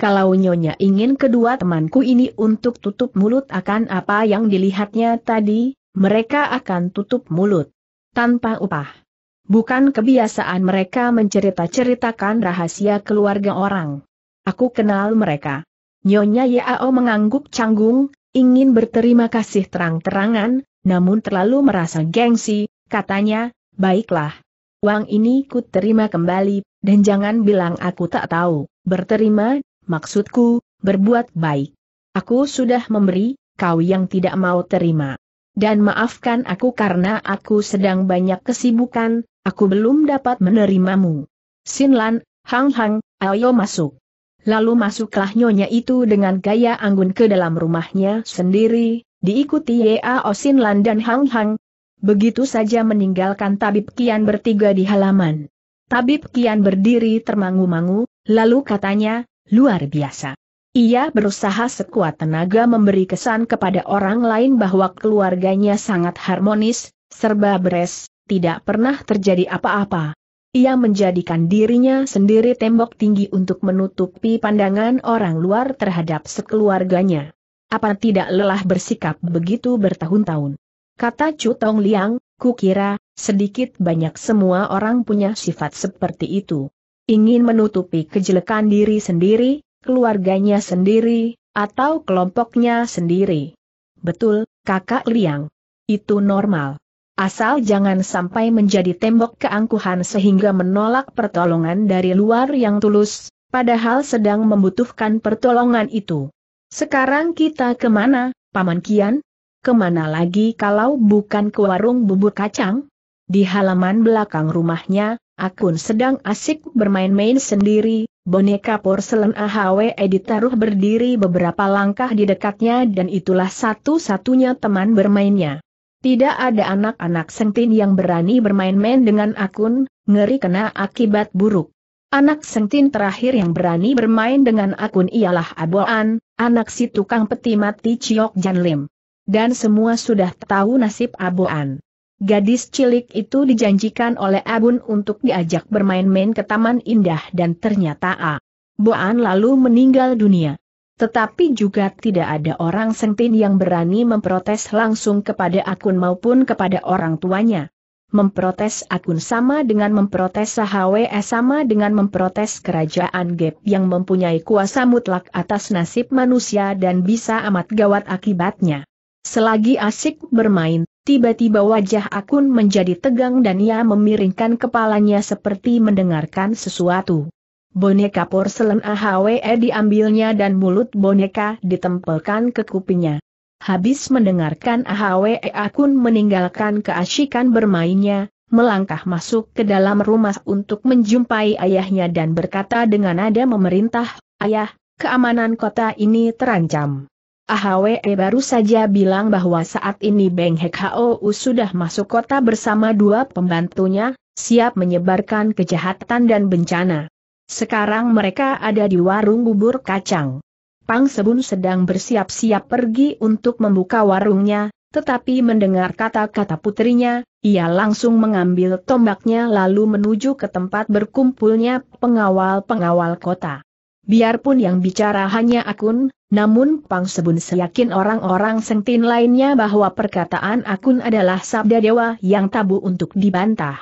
A: Kalau Nyonya ingin kedua temanku ini untuk tutup mulut akan apa yang dilihatnya tadi, mereka akan tutup mulut. Tanpa upah. Bukan kebiasaan mereka mencerita-ceritakan rahasia keluarga orang. Aku kenal mereka. Nyonya Yao mengangguk canggung, ingin berterima kasih terang-terangan, namun terlalu merasa gengsi, katanya, baiklah. Uang ini ku terima kembali, dan jangan bilang aku tak tahu. Berterima maksudku, berbuat baik. Aku sudah memberi, kau yang tidak mau terima. Dan maafkan aku karena aku sedang banyak kesibukan, aku belum dapat menerimamu. Sinlan, Hang Hang, ayo masuk. Lalu masuklah nyonya itu dengan gaya anggun ke dalam rumahnya sendiri, diikuti Yao Sinlan dan Hang Hang. Begitu saja meninggalkan Tabib Kian bertiga di halaman. Tabib Kian berdiri termangu-mangu, lalu katanya, luar biasa. Ia berusaha sekuat tenaga memberi kesan kepada orang lain bahwa keluarganya sangat harmonis, serba beres, tidak pernah terjadi apa-apa. Ia menjadikan dirinya sendiri tembok tinggi untuk menutupi pandangan orang luar terhadap sekeluarganya. Apa tidak lelah bersikap begitu bertahun-tahun? Kata Chu Tong Liang, kukira, sedikit banyak semua orang punya sifat seperti itu ingin menutupi kejelekan diri sendiri, keluarganya sendiri, atau kelompoknya sendiri. Betul, kakak Liang. Itu normal. Asal jangan sampai menjadi tembok keangkuhan sehingga menolak pertolongan dari luar yang tulus, padahal sedang membutuhkan pertolongan itu. Sekarang kita kemana, Paman Kian? Kemana lagi kalau bukan ke warung bubur kacang? Di halaman belakang rumahnya, Akun sedang asik bermain-main sendiri, boneka porselen AHWE ditaruh berdiri beberapa langkah di dekatnya dan itulah satu-satunya teman bermainnya. Tidak ada anak-anak sentin yang berani bermain-main dengan akun, ngeri kena akibat buruk. Anak sentin terakhir yang berani bermain dengan akun ialah Aboan, anak si tukang peti mati Ciok Janlim. Dan semua sudah tahu nasib Aboan. Gadis cilik itu dijanjikan oleh Abun untuk diajak bermain-main ke Taman Indah dan ternyata A. Ah, Boan lalu meninggal dunia. Tetapi juga tidak ada orang sentin yang berani memprotes langsung kepada akun maupun kepada orang tuanya. Memprotes akun sama dengan memprotes sahawe eh, sama dengan memprotes kerajaan Gap yang mempunyai kuasa mutlak atas nasib manusia dan bisa amat gawat akibatnya. Selagi asik bermain, Tiba-tiba wajah Akun menjadi tegang dan ia memiringkan kepalanya seperti mendengarkan sesuatu. Boneka porselen AHWE diambilnya dan mulut boneka ditempelkan ke kupingnya. Habis mendengarkan AHWE Akun meninggalkan keasyikan bermainnya, melangkah masuk ke dalam rumah untuk menjumpai ayahnya dan berkata dengan nada memerintah, Ayah, keamanan kota ini terancam. AHWE e baru saja bilang bahwa saat ini Beng Hek Hou sudah masuk kota bersama dua pembantunya, siap menyebarkan kejahatan dan bencana. Sekarang mereka ada di warung bubur kacang. Pang Sebun sedang bersiap-siap pergi untuk membuka warungnya, tetapi mendengar kata-kata putrinya, ia langsung mengambil tombaknya lalu menuju ke tempat berkumpulnya pengawal-pengawal kota. Biarpun yang bicara hanya akun, namun Pang Sebun seyakin orang-orang sentin lainnya bahwa perkataan akun adalah sabda dewa yang tabu untuk dibantah.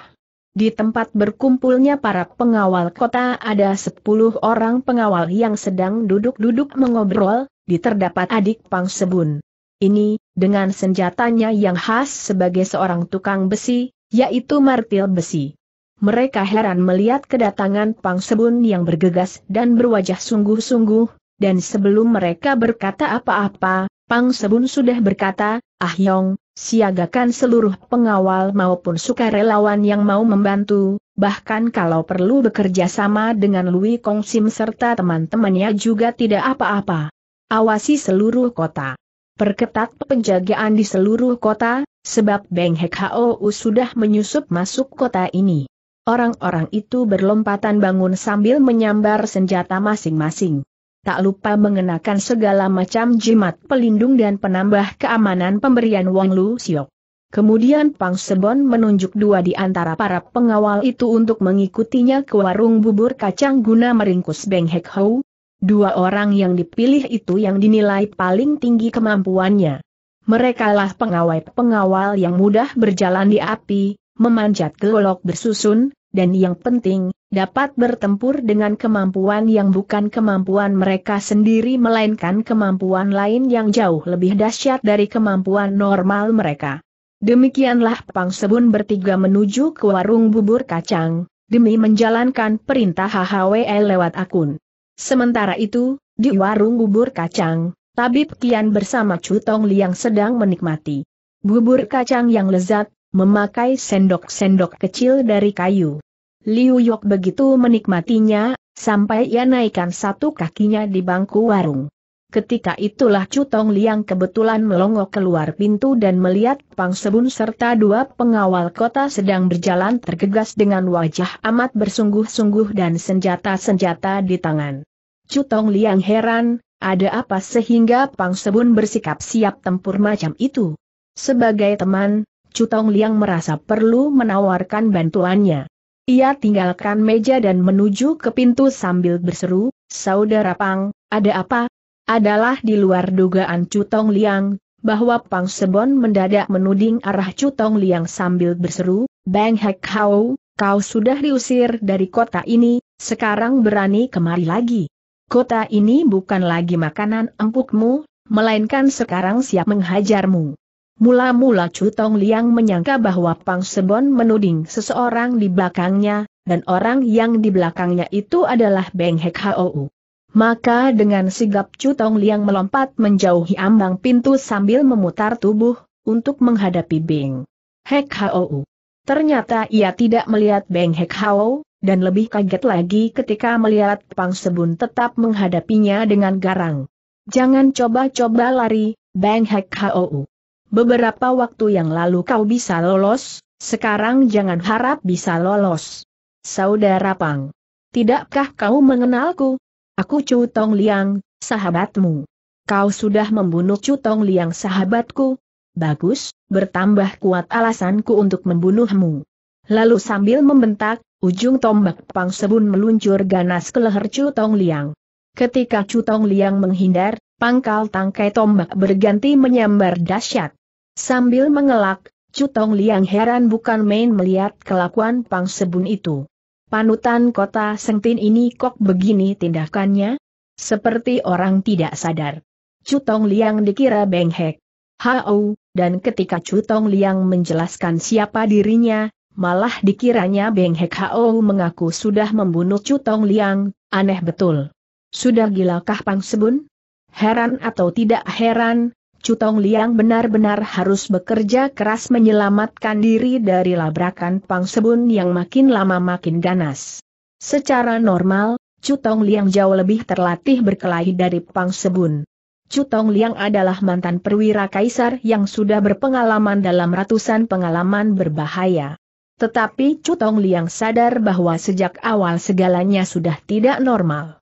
A: Di tempat berkumpulnya para pengawal kota ada 10 orang pengawal yang sedang duduk-duduk mengobrol, di terdapat adik Pang Sebun. Ini, dengan senjatanya yang khas sebagai seorang tukang besi, yaitu martil besi mereka heran melihat kedatangan Pang Sebun yang bergegas dan berwajah sungguh-sungguh, dan sebelum mereka berkata apa-apa, Pang Sebun sudah berkata, Ah Yong, siagakan seluruh pengawal maupun sukarelawan yang mau membantu, bahkan kalau perlu bekerja sama dengan Lui Kong Sim serta teman-temannya juga tidak apa-apa. Awasi seluruh kota. Perketat penjagaan di seluruh kota, sebab Beng Hek Hou sudah menyusup masuk kota ini. Orang-orang itu berlompatan bangun sambil menyambar senjata masing-masing. Tak lupa mengenakan segala macam jimat pelindung dan penambah keamanan pemberian Wang Lu Siok. Kemudian Pang Sebon menunjuk dua di antara para pengawal itu untuk mengikutinya ke warung bubur kacang guna meringkus Beng Hek Hou. Dua orang yang dipilih itu yang dinilai paling tinggi kemampuannya. Merekalah pengawal-pengawal yang mudah berjalan di api, memanjat golok bersusun, dan yang penting, dapat bertempur dengan kemampuan yang bukan kemampuan mereka sendiri melainkan kemampuan lain yang jauh lebih dahsyat dari kemampuan normal mereka. Demikianlah Pang Sebun bertiga menuju ke warung bubur kacang, demi menjalankan perintah HHWL lewat akun. Sementara itu, di warung bubur kacang, Tabib Kian bersama Cutong Liang sedang menikmati bubur kacang yang lezat, memakai sendok-sendok kecil dari kayu. Liu Yok begitu menikmatinya, sampai ia naikkan satu kakinya di bangku warung. Ketika itulah Chu Tong Liang kebetulan melongok keluar pintu dan melihat Pang Sebun serta dua pengawal kota sedang berjalan tergegas dengan wajah amat bersungguh-sungguh dan senjata-senjata di tangan. Chu Tong Liang heran, ada apa sehingga Pang Sebun bersikap siap tempur macam itu? Sebagai teman, Cutong Liang merasa perlu menawarkan bantuannya. Ia tinggalkan meja dan menuju ke pintu sambil berseru, Saudara Pang, ada apa? Adalah di luar dugaan Cutong Liang, bahwa Pang Sebon mendadak menuding arah Cutong Liang sambil berseru, Bang Hek Hao, kau sudah diusir dari kota ini, sekarang berani kemari lagi. Kota ini bukan lagi makanan empukmu, melainkan sekarang siap menghajarmu. Mula-mula Chu Tong Liang menyangka bahwa Pang Sebon menuding seseorang di belakangnya, dan orang yang di belakangnya itu adalah Beng Hek Hou. Maka dengan sigap Chu Tong Liang melompat menjauhi ambang pintu sambil memutar tubuh, untuk menghadapi Beng Hek Hou. Ternyata ia tidak melihat Beng Hek Hou, dan lebih kaget lagi ketika melihat Pang Sebon tetap menghadapinya dengan garang. Jangan coba-coba lari, Beng Hek Hou. Beberapa waktu yang lalu kau bisa lolos, sekarang jangan harap bisa lolos. Saudara Pang. Tidakkah kau mengenalku? Aku Chu Tong Liang, sahabatmu. Kau sudah membunuh Chu Tong Liang sahabatku. Bagus, bertambah kuat alasanku untuk membunuhmu. Lalu sambil membentak, ujung tombak Pang Sebun meluncur ganas ke leher Chu Tong Liang. Ketika Chu Tong Liang menghindar, pangkal tangkai tombak berganti menyambar dahsyat. Sambil mengelak, Cutong Liang heran bukan main melihat kelakuan Pang Sebun itu. Panutan kota Sengtin ini kok begini tindakannya? Seperti orang tidak sadar. Cutong Liang dikira benghek. Hao, dan ketika Cutong Liang menjelaskan siapa dirinya, malah dikiranya benghek Hao mengaku sudah membunuh Cutong Liang, aneh betul. Sudah gilakah Pang Sebun? Heran atau tidak heran, Cutong Liang benar-benar harus bekerja keras menyelamatkan diri dari labrakan Pang Sebun yang makin lama makin ganas. Secara normal, Cutong Liang jauh lebih terlatih berkelahi dari Pang Sebun. Cutong Liang adalah mantan perwira kaisar yang sudah berpengalaman dalam ratusan pengalaman berbahaya. Tetapi Cutong Liang sadar bahwa sejak awal segalanya sudah tidak normal.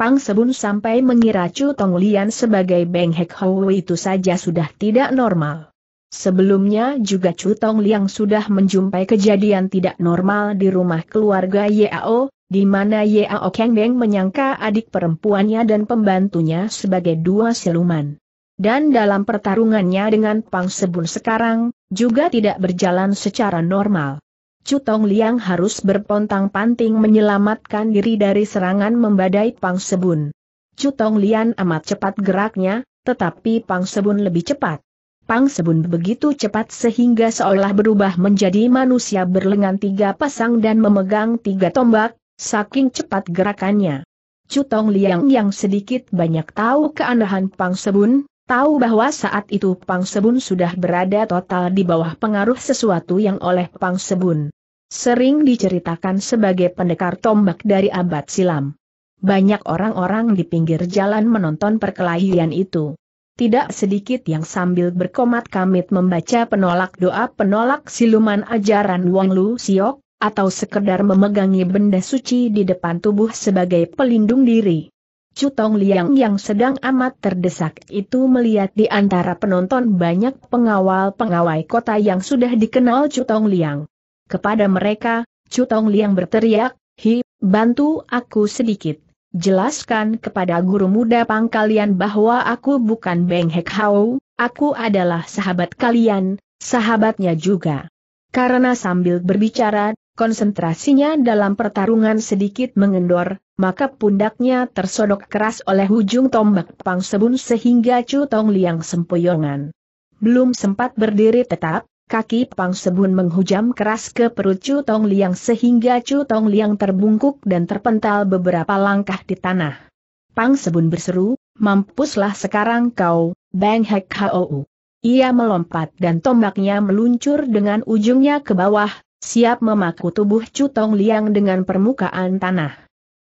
A: Pang Sebun sampai mengira Chu Tong Lian sebagai Beng Hek Hou itu saja sudah tidak normal. Sebelumnya juga Chu Tong Liang sudah menjumpai kejadian tidak normal di rumah keluarga Yao, di mana Yao Kang Beng menyangka adik perempuannya dan pembantunya sebagai dua siluman. Dan dalam pertarungannya dengan Pang Sebun sekarang, juga tidak berjalan secara normal. Cutong Liang harus berpontang-panting menyelamatkan diri dari serangan membadai Pang Sebun. Cutong Liang amat cepat geraknya, tetapi Pang Sebun lebih cepat. Pang Sebun begitu cepat sehingga seolah berubah menjadi manusia berlengan tiga pasang dan memegang tiga tombak, saking cepat gerakannya. Cutong Liang yang sedikit banyak tahu keanehan Pang Sebun, Tahu bahwa saat itu Pang Sebun sudah berada total di bawah pengaruh sesuatu yang oleh Pang Sebun sering diceritakan sebagai pendekar tombak dari abad silam. Banyak orang-orang di pinggir jalan menonton perkelahian itu. Tidak sedikit yang sambil berkomat kamit membaca penolak doa penolak siluman ajaran Wang Lu Siok, atau sekedar memegangi benda suci di depan tubuh sebagai pelindung diri. Cutong Liang yang sedang amat terdesak itu melihat di antara penonton banyak pengawal-pengawai kota yang sudah dikenal Cutong Liang. Kepada mereka, Cutong Liang berteriak, Hi, bantu aku sedikit. Jelaskan kepada guru muda pangkalian bahwa aku bukan Beng Hek Hao, aku adalah sahabat kalian, sahabatnya juga. Karena sambil berbicara, konsentrasinya dalam pertarungan sedikit mengendor, maka pundaknya tersodok keras oleh ujung tombak Pang Sebun sehingga Chu Tong Liang sempoyongan. Belum sempat berdiri tetap, kaki Pang Sebun menghujam keras ke perut Chu Tong Liang sehingga Chu Tong Liang terbungkuk dan terpental beberapa langkah di tanah. Pang Sebun berseru, mampuslah sekarang kau, Bang Hek Hou. Ia melompat dan tombaknya meluncur dengan ujungnya ke bawah, siap memaku tubuh Chu Tong Liang dengan permukaan tanah.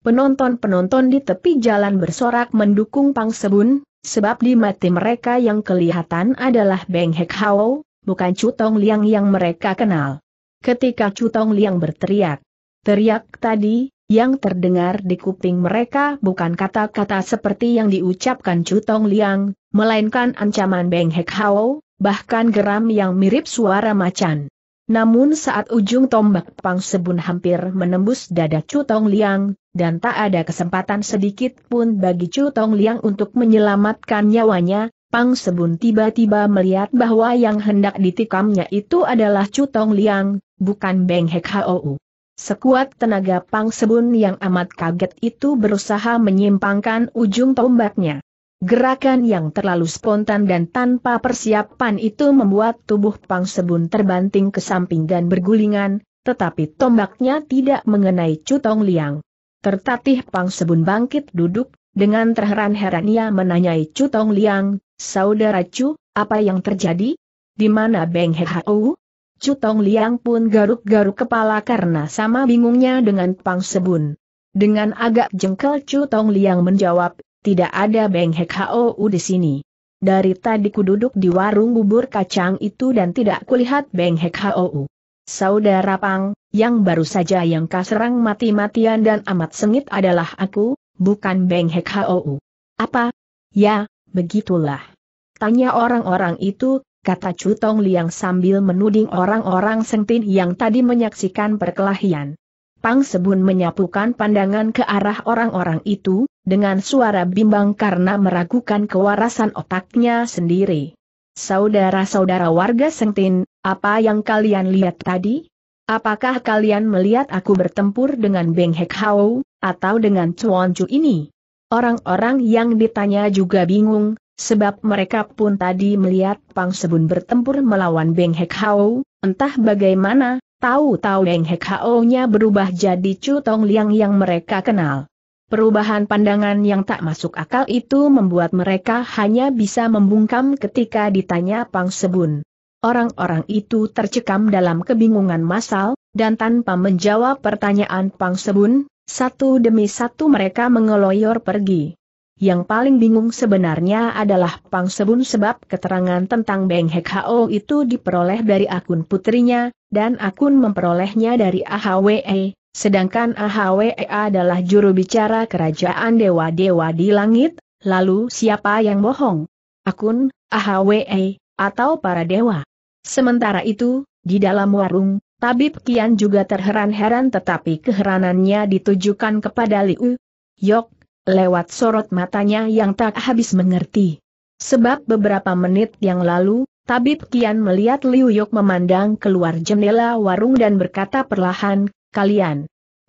A: Penonton-penonton di tepi jalan bersorak mendukung Pang Sebun, sebab di mati mereka yang kelihatan adalah Beng Hek Hao, bukan Cutong Liang yang mereka kenal. Ketika Cutong Liang berteriak, teriak tadi, yang terdengar di kuping mereka bukan kata-kata seperti yang diucapkan Cutong Liang, melainkan ancaman Beng Hek Hao, bahkan geram yang mirip suara macan. Namun saat ujung tombak Pang Sebun hampir menembus dada Cutong Liang, dan tak ada kesempatan sedikit pun bagi Chu Tong Liang untuk menyelamatkan nyawanya, Pang Sebun tiba-tiba melihat bahwa yang hendak ditikamnya itu adalah Chu Tong Liang, bukan Beng Hek Hou. Sekuat tenaga Pang Sebun yang amat kaget itu berusaha menyimpangkan ujung tombaknya. Gerakan yang terlalu spontan dan tanpa persiapan itu membuat tubuh Pang Sebun terbanting ke samping dan bergulingan, tetapi tombaknya tidak mengenai Chu Tong Liang. Tertatih Pang Sebun bangkit duduk, dengan terheran-heran ia menanyai Chu Tong Liang, Saudara Chu, apa yang terjadi? Di mana Beng He Hau? Chu Tong Liang pun garuk-garuk kepala karena sama bingungnya dengan Pang Sebun. Dengan agak jengkel Chu Tong Liang menjawab, tidak ada Beng He Hau di sini. Dari tadi ku duduk di warung bubur kacang itu dan tidak kulihat Beng He Hau. Saudara Pang, yang baru saja yang kaserang mati-matian dan amat sengit adalah aku, bukan Beng Hek Hou. Apa? Ya, begitulah. Tanya orang-orang itu, kata Tong Liang sambil menuding orang-orang sengtin yang tadi menyaksikan perkelahian. Pang Sebun menyapukan pandangan ke arah orang-orang itu, dengan suara bimbang karena meragukan kewarasan otaknya sendiri. Saudara-saudara warga Sengtin, apa yang kalian lihat tadi? Apakah kalian melihat aku bertempur dengan Beng Hek Hao, atau dengan Chuan Chu ini? Orang-orang yang ditanya juga bingung, sebab mereka pun tadi melihat Pang Sebun bertempur melawan Beng Hek Hao, entah bagaimana, tahu-tahu Beng Hek Hao-nya berubah jadi Chu Tong Liang yang mereka kenal. Perubahan pandangan yang tak masuk akal itu membuat mereka hanya bisa membungkam ketika ditanya Pang Sebun. Orang-orang itu tercekam dalam kebingungan masal dan tanpa menjawab pertanyaan Pang Sebun, satu demi satu mereka mengeloyor pergi. Yang paling bingung sebenarnya adalah Pang Sebun sebab keterangan tentang Beng Hek Hao itu diperoleh dari akun putrinya, dan akun memperolehnya dari AHWE, sedangkan AHWE adalah juru bicara kerajaan dewa-dewa di langit, lalu siapa yang bohong? Akun, AHWE, atau para dewa? Sementara itu, di dalam warung, Tabib Kian juga terheran-heran tetapi keheranannya ditujukan kepada Liu Yok, lewat sorot matanya yang tak habis mengerti. Sebab beberapa menit yang lalu, Tabib Kian melihat Liu Yok memandang keluar jendela warung dan berkata perlahan, kalian.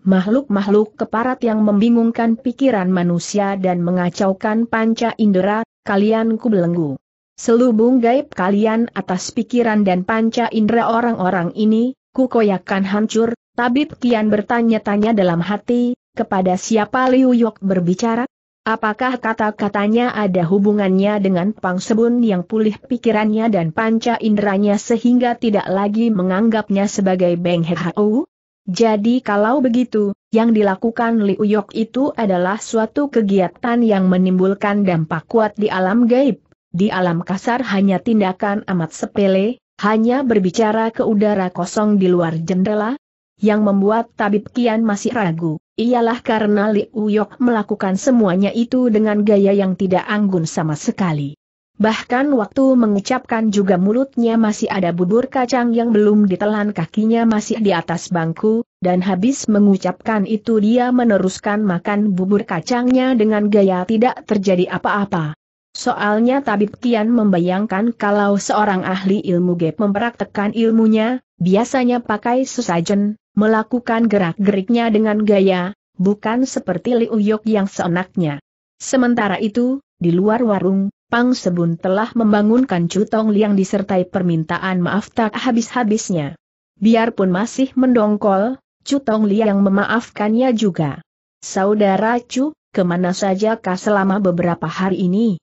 A: Makhluk-makhluk keparat yang membingungkan pikiran manusia dan mengacaukan panca indera, kalian kubelenggu. Selubung gaib kalian atas pikiran dan panca indera orang-orang ini, ku kukoyakan hancur, Tabib Kian bertanya-tanya dalam hati, kepada siapa Liu Yok berbicara? Apakah kata-katanya ada hubungannya dengan Pang Sebun yang pulih pikirannya dan panca inderanya sehingga tidak lagi menganggapnya sebagai Beng Hau? Jadi kalau begitu, yang dilakukan Liu Yok itu adalah suatu kegiatan yang menimbulkan dampak kuat di alam gaib. Di alam kasar hanya tindakan amat sepele, hanya berbicara ke udara kosong di luar jendela, yang membuat tabib Kian masih ragu, ialah karena Li Uyok melakukan semuanya itu dengan gaya yang tidak anggun sama sekali. Bahkan waktu mengucapkan juga mulutnya masih ada bubur kacang yang belum ditelan kakinya masih di atas bangku, dan habis mengucapkan itu dia meneruskan makan bubur kacangnya dengan gaya tidak terjadi apa-apa. Soalnya Tabib Kian membayangkan kalau seorang ahli ilmu gap mempraktekkan ilmunya, biasanya pakai sesajen, melakukan gerak-geriknya dengan gaya, bukan seperti liuyuk yang seenaknya. Sementara itu, di luar warung, Pang Sebun telah membangunkan Cutong Liang disertai permintaan maaf tak habis-habisnya. Biarpun masih mendongkol, Cutong Liang memaafkannya juga. Saudara Cu, kemana saja kah selama beberapa hari ini?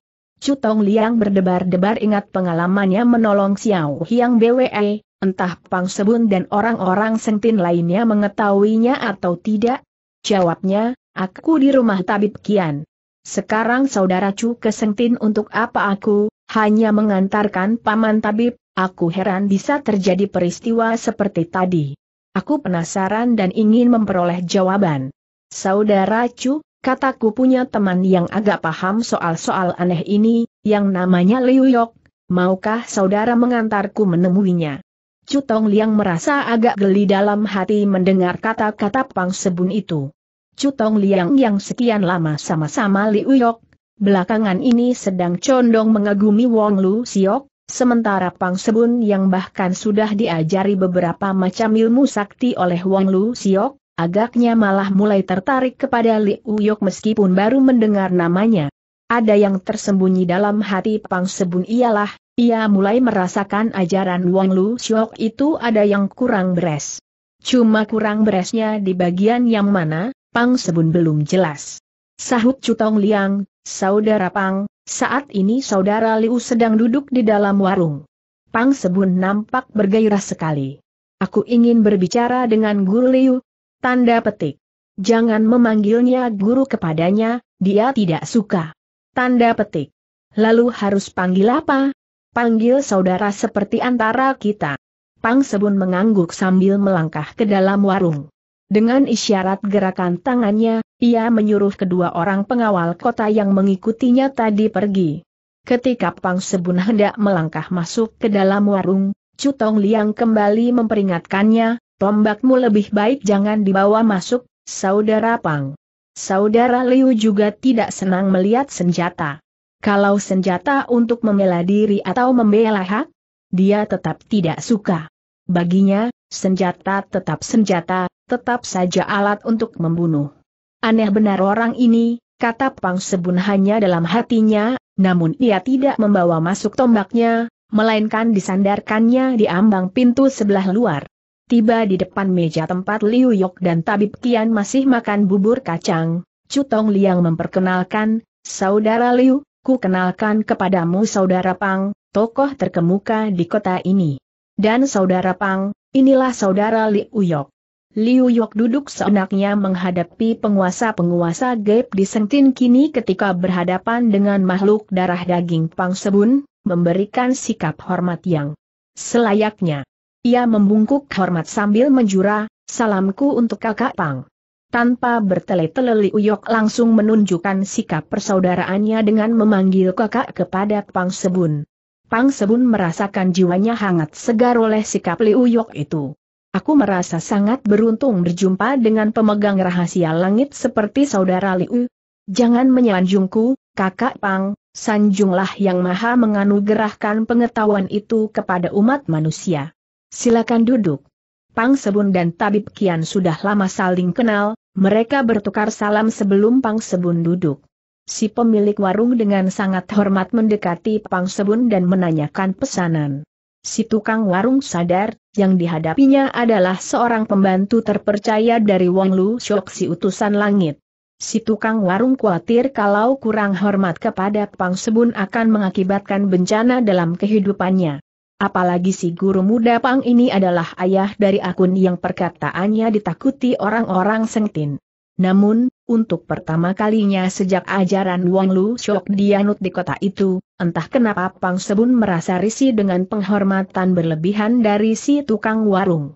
A: Chu Tong Liang berdebar-debar ingat pengalamannya menolong Xiao Hiang BWE, entah Pang Sebun dan orang-orang sentin lainnya mengetahuinya atau tidak? Jawabnya, aku di rumah tabib Kian. Sekarang saudara Chu ke sentin untuk apa aku, hanya mengantarkan paman tabib, aku heran bisa terjadi peristiwa seperti tadi. Aku penasaran dan ingin memperoleh jawaban. Saudara Chu, Kataku punya teman yang agak paham soal-soal aneh ini, yang namanya Liu Yok, maukah saudara mengantarku menemuinya? Cutong Liang merasa agak geli dalam hati mendengar kata-kata Pang Sebun itu. Cutong Liang yang sekian lama sama-sama Liu Yok, belakangan ini sedang condong mengagumi Wong Lu Siok, sementara Pang Sebun yang bahkan sudah diajari beberapa macam ilmu sakti oleh Wong Lu Siok, agaknya malah mulai tertarik kepada Li Uyok meskipun baru mendengar namanya. Ada yang tersembunyi dalam hati Pang Sebun ialah, ia mulai merasakan ajaran Wang Lu Siok itu ada yang kurang beres. Cuma kurang beresnya di bagian yang mana, Pang Sebun belum jelas. Sahut Cutong Liang, saudara Pang, saat ini saudara Liu sedang duduk di dalam warung. Pang Sebun nampak bergairah sekali. Aku ingin berbicara dengan Guru Liu, Tanda petik. Jangan memanggilnya guru kepadanya, dia tidak suka. Tanda petik. Lalu harus panggil apa? Panggil saudara seperti antara kita. Pang Sebun mengangguk sambil melangkah ke dalam warung. Dengan isyarat gerakan tangannya, ia menyuruh kedua orang pengawal kota yang mengikutinya tadi pergi. Ketika Pang Sebun hendak melangkah masuk ke dalam warung, Cutong Liang kembali memperingatkannya, Tombakmu lebih baik jangan dibawa masuk, saudara Pang. Saudara Liu juga tidak senang melihat senjata. Kalau senjata untuk membela diri atau membela hak, dia tetap tidak suka. Baginya, senjata tetap senjata, tetap saja alat untuk membunuh. Aneh benar orang ini, kata Pang Sebun hanya dalam hatinya, namun ia tidak membawa masuk tombaknya, melainkan disandarkannya di ambang pintu sebelah luar tiba di depan meja tempat Liu Yok dan Tabib Kian masih makan bubur kacang, Cutong Liang memperkenalkan, Saudara Liu, ku kenalkan kepadamu Saudara Pang, tokoh terkemuka di kota ini. Dan Saudara Pang, inilah Saudara Liu Yok. Liu Yok duduk seenaknya menghadapi penguasa-penguasa gaib di Sengtin kini ketika berhadapan dengan makhluk darah daging Pang Sebun, memberikan sikap hormat yang selayaknya. Ia membungkuk hormat sambil menjura, salamku untuk kakak Pang. Tanpa bertele-tele Uyok langsung menunjukkan sikap persaudaraannya dengan memanggil kakak kepada Pang Sebun. Pang Sebun merasakan jiwanya hangat segar oleh sikap Liu itu. Aku merasa sangat beruntung berjumpa dengan pemegang rahasia langit seperti saudara Liu. Jangan menyanjungku, kakak Pang, sanjunglah yang maha menganugerahkan pengetahuan itu kepada umat manusia. Silakan duduk. Pang Sebun dan Tabib Kian sudah lama saling kenal, mereka bertukar salam sebelum Pang Sebun duduk. Si pemilik warung dengan sangat hormat mendekati Pang Sebun dan menanyakan pesanan. Si tukang warung sadar, yang dihadapinya adalah seorang pembantu terpercaya dari Wong Lu Shok si utusan langit. Si tukang warung khawatir kalau kurang hormat kepada Pang Sebun akan mengakibatkan bencana dalam kehidupannya. Apalagi si guru muda Pang ini adalah ayah dari akun yang perkataannya ditakuti orang-orang sengtin. Namun, untuk pertama kalinya sejak ajaran Wang Lu Shok Dianut di kota itu, entah kenapa Pang Sebun merasa risih dengan penghormatan berlebihan dari si tukang warung.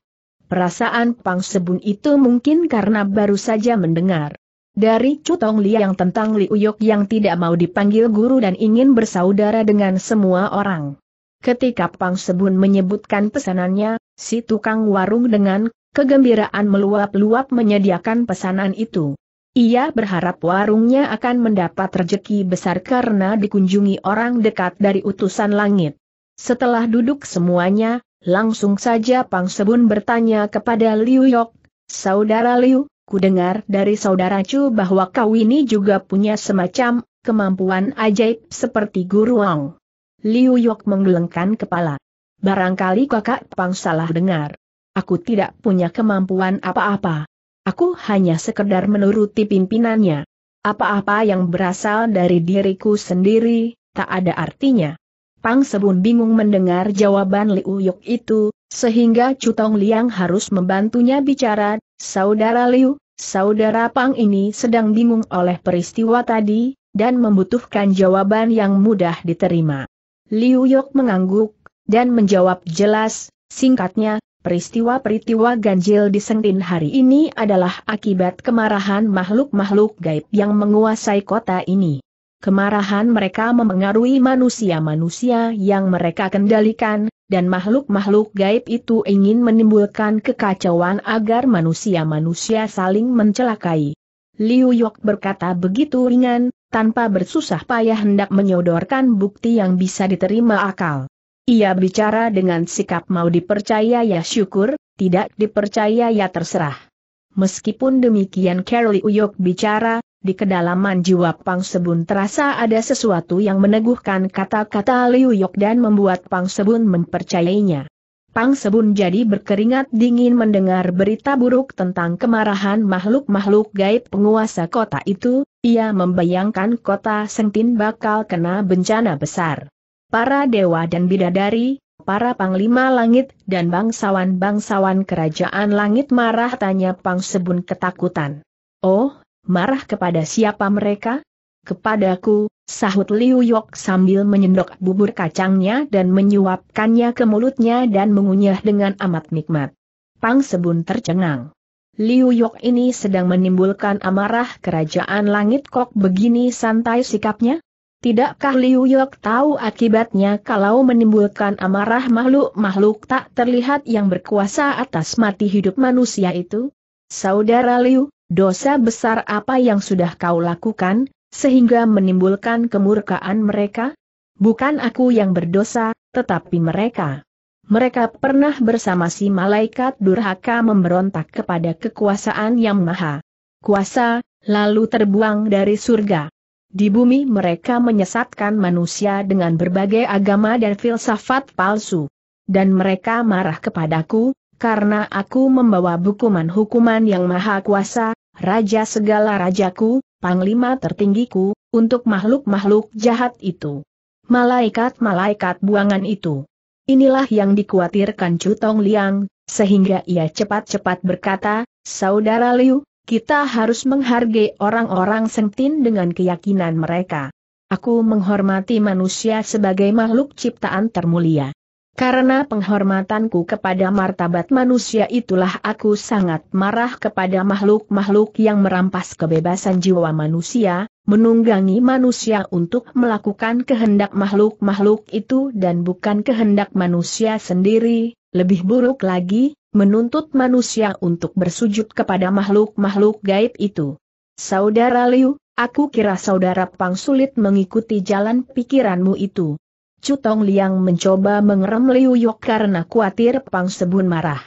A: Perasaan Pang Sebun itu mungkin karena baru saja mendengar dari Cutong Li yang tentang Li Uyok yang tidak mau dipanggil guru dan ingin bersaudara dengan semua orang. Ketika Pang Sebun menyebutkan pesanannya, si tukang warung dengan kegembiraan meluap-luap menyediakan pesanan itu. Ia berharap warungnya akan mendapat rejeki besar karena dikunjungi orang dekat dari utusan langit. Setelah duduk semuanya, langsung saja Pang Sebun bertanya kepada Liu Yok, Saudara Liu, ku dengar dari saudara Chu bahwa kau ini juga punya semacam kemampuan ajaib seperti Guru Wang. Liu Yok menggelengkan kepala. Barangkali kakak Pang salah dengar. Aku tidak punya kemampuan apa-apa. Aku hanya sekedar menuruti pimpinannya. Apa-apa yang berasal dari diriku sendiri, tak ada artinya. Pang Sebun bingung mendengar jawaban Liu Yok itu, sehingga Cutong Liang harus membantunya bicara, Saudara Liu, Saudara Pang ini sedang bingung oleh peristiwa tadi, dan membutuhkan jawaban yang mudah diterima. Liu Yok mengangguk, dan menjawab jelas, singkatnya, peristiwa-peristiwa ganjil di Sengtin hari ini adalah akibat kemarahan makhluk-makhluk gaib yang menguasai kota ini. Kemarahan mereka memengaruhi manusia-manusia yang mereka kendalikan, dan makhluk-makhluk gaib itu ingin menimbulkan kekacauan agar manusia-manusia saling mencelakai. Liu Yok berkata begitu ringan, tanpa bersusah payah hendak menyodorkan bukti yang bisa diterima akal. Ia bicara dengan sikap mau dipercaya ya syukur, tidak dipercaya ya terserah. Meskipun demikian Liu Uyok bicara, di kedalaman jiwa Pang Sebun terasa ada sesuatu yang meneguhkan kata-kata Liu Yok dan membuat Pang Sebun mempercayainya. Pang Sebun jadi berkeringat dingin mendengar berita buruk tentang kemarahan makhluk-makhluk gaib penguasa kota itu, ia membayangkan kota Sengtin bakal kena bencana besar. Para dewa dan bidadari, para panglima langit dan bangsawan-bangsawan kerajaan langit marah tanya Pang Sebun ketakutan. Oh, marah kepada siapa mereka? Kepadaku, Sahut Liu Yok sambil menyendok bubur kacangnya dan menyuapkannya ke mulutnya dan mengunyah dengan amat nikmat. Pang Sebun tercengang. Liu Yok ini sedang menimbulkan amarah kerajaan langit kok begini santai sikapnya? Tidakkah Liu Yok tahu akibatnya kalau menimbulkan amarah makhluk-makhluk tak terlihat yang berkuasa atas mati hidup manusia itu? Saudara Liu, dosa besar apa yang sudah kau lakukan, sehingga menimbulkan kemurkaan mereka? Bukan aku yang berdosa, tetapi mereka. Mereka pernah bersama si malaikat durhaka memberontak kepada kekuasaan yang maha kuasa, lalu terbuang dari surga. Di bumi mereka menyesatkan manusia dengan berbagai agama dan filsafat palsu. Dan mereka marah kepadaku, karena aku membawa hukuman hukuman yang maha kuasa, raja segala rajaku, panglima tertinggiku, untuk makhluk-makhluk jahat itu. Malaikat-malaikat buangan itu. Inilah yang dikhawatirkan Cutong Liang, sehingga ia cepat-cepat berkata, Saudara Liu, kita harus menghargai orang-orang sentin dengan keyakinan mereka. Aku menghormati manusia sebagai makhluk ciptaan termulia. Karena penghormatanku kepada martabat manusia itulah aku sangat marah kepada makhluk-makhluk yang merampas kebebasan jiwa manusia, menunggangi manusia untuk melakukan kehendak makhluk-makhluk itu dan bukan kehendak manusia sendiri, lebih buruk lagi, menuntut manusia untuk bersujud kepada makhluk-makhluk gaib itu. Saudara Liu, aku kira saudara Pang sulit mengikuti jalan pikiranmu itu. Cutong Liang mencoba mengerem Liu Yok karena khawatir Pang Sebun marah.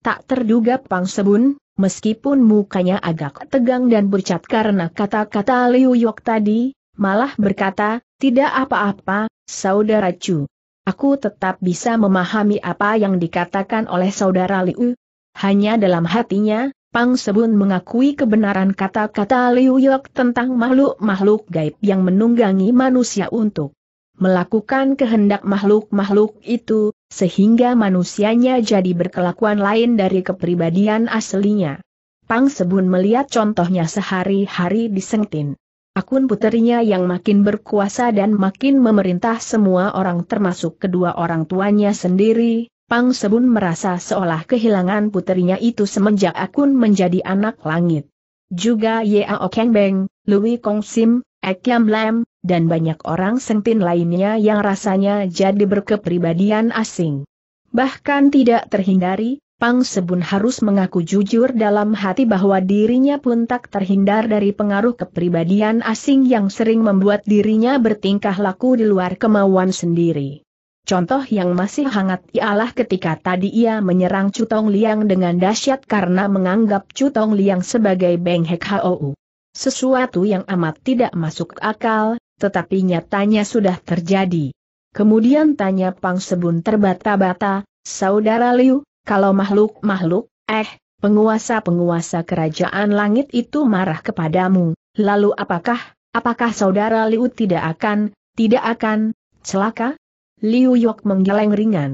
A: Tak terduga Pang Sebun, meskipun mukanya agak tegang dan bercat karena kata-kata Liu Yok tadi, malah berkata, tidak apa-apa, saudara Chu. Aku tetap bisa memahami apa yang dikatakan oleh saudara Liu. Hanya dalam hatinya, Pang Sebun mengakui kebenaran kata-kata Liu Yok tentang makhluk-makhluk gaib yang menunggangi manusia untuk melakukan kehendak makhluk-makhluk itu, sehingga manusianya jadi berkelakuan lain dari kepribadian aslinya. Pang Sebun melihat contohnya sehari-hari di Sengtin. Akun puterinya yang makin berkuasa dan makin memerintah semua orang termasuk kedua orang tuanya sendiri, Pang Sebun merasa seolah kehilangan puterinya itu semenjak akun menjadi anak langit. Juga Yao Aokeng Beng, Louis Kong Sim, Ekyam Lam, dan banyak orang sentin lainnya yang rasanya jadi berkepribadian asing. Bahkan tidak terhindari, Pang Sebun harus mengaku jujur dalam hati bahwa dirinya pun tak terhindar dari pengaruh kepribadian asing yang sering membuat dirinya bertingkah laku di luar kemauan sendiri. Contoh yang masih hangat ialah ketika tadi ia menyerang Cutong Liang dengan dahsyat karena menganggap Cutong Liang sebagai Beng Hek Hou. Sesuatu yang amat tidak masuk akal, tetapi nyatanya sudah terjadi. Kemudian tanya Pang Sebun terbata-bata, Saudara Liu, kalau makhluk-makhluk, eh, penguasa-penguasa kerajaan langit itu marah kepadamu, lalu apakah, apakah Saudara Liu tidak akan, tidak akan, celaka? Liu Yok menggeleng ringan.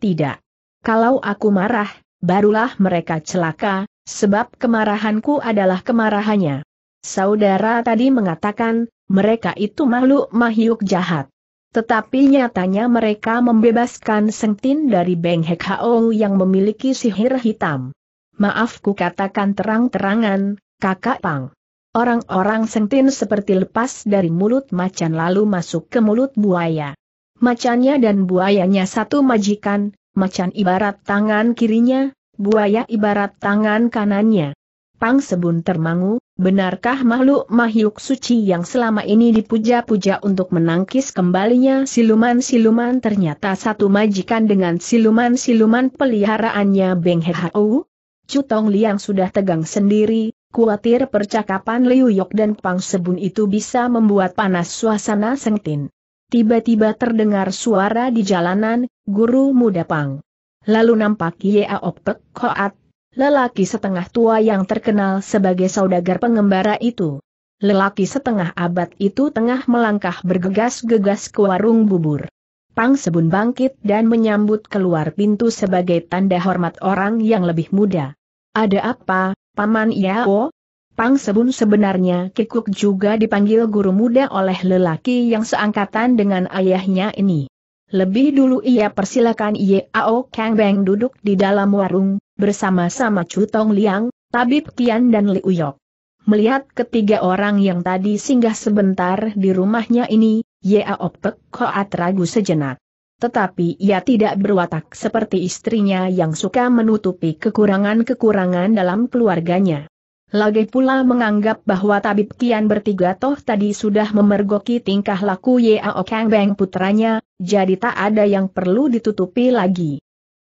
A: Tidak. Kalau aku marah, barulah mereka celaka, sebab kemarahanku adalah kemarahannya. Saudara tadi mengatakan, mereka itu makhluk mahyuk jahat. Tetapi nyatanya mereka membebaskan Sengtin dari Beng Hek yang memiliki sihir hitam. Maaf ku katakan terang-terangan, kakak Pang. Orang-orang Sengtin seperti lepas dari mulut macan lalu masuk ke mulut buaya. Macannya dan buayanya satu majikan, macan ibarat tangan kirinya, buaya ibarat tangan kanannya. Pang Sebun termangu, Benarkah makhluk makhluk suci yang selama ini dipuja-puja untuk menangkis kembalinya siluman-siluman ternyata satu majikan dengan siluman-siluman peliharaannya Beng He Hau? Cutong Liang sudah tegang sendiri, khawatir percakapan Liu Yok dan Pang Sebun itu bisa membuat panas suasana sengtin. Tiba-tiba terdengar suara di jalanan, guru muda Pang. Lalu nampak Yeaopek Koat, lelaki setengah tua yang terkenal sebagai saudagar pengembara itu. Lelaki setengah abad itu tengah melangkah bergegas-gegas ke warung bubur. Pang Sebun bangkit dan menyambut keluar pintu sebagai tanda hormat orang yang lebih muda. Ada apa, Paman Yao? Pang Sebun sebenarnya kikuk juga dipanggil guru muda oleh lelaki yang seangkatan dengan ayahnya ini. Lebih dulu ia persilakan Yao Kang Beng duduk di dalam warung, bersama-sama Chu Tong Liang, Tabib Kian dan Liu Yok. Melihat ketiga orang yang tadi singgah sebentar di rumahnya ini, Yao Pek Koat ragu sejenak. Tetapi ia tidak berwatak seperti istrinya yang suka menutupi kekurangan-kekurangan dalam keluarganya. Lagi pula menganggap bahwa Tabib Kian bertiga toh tadi sudah memergoki tingkah laku Yao Kang Beng putranya, jadi tak ada yang perlu ditutupi lagi.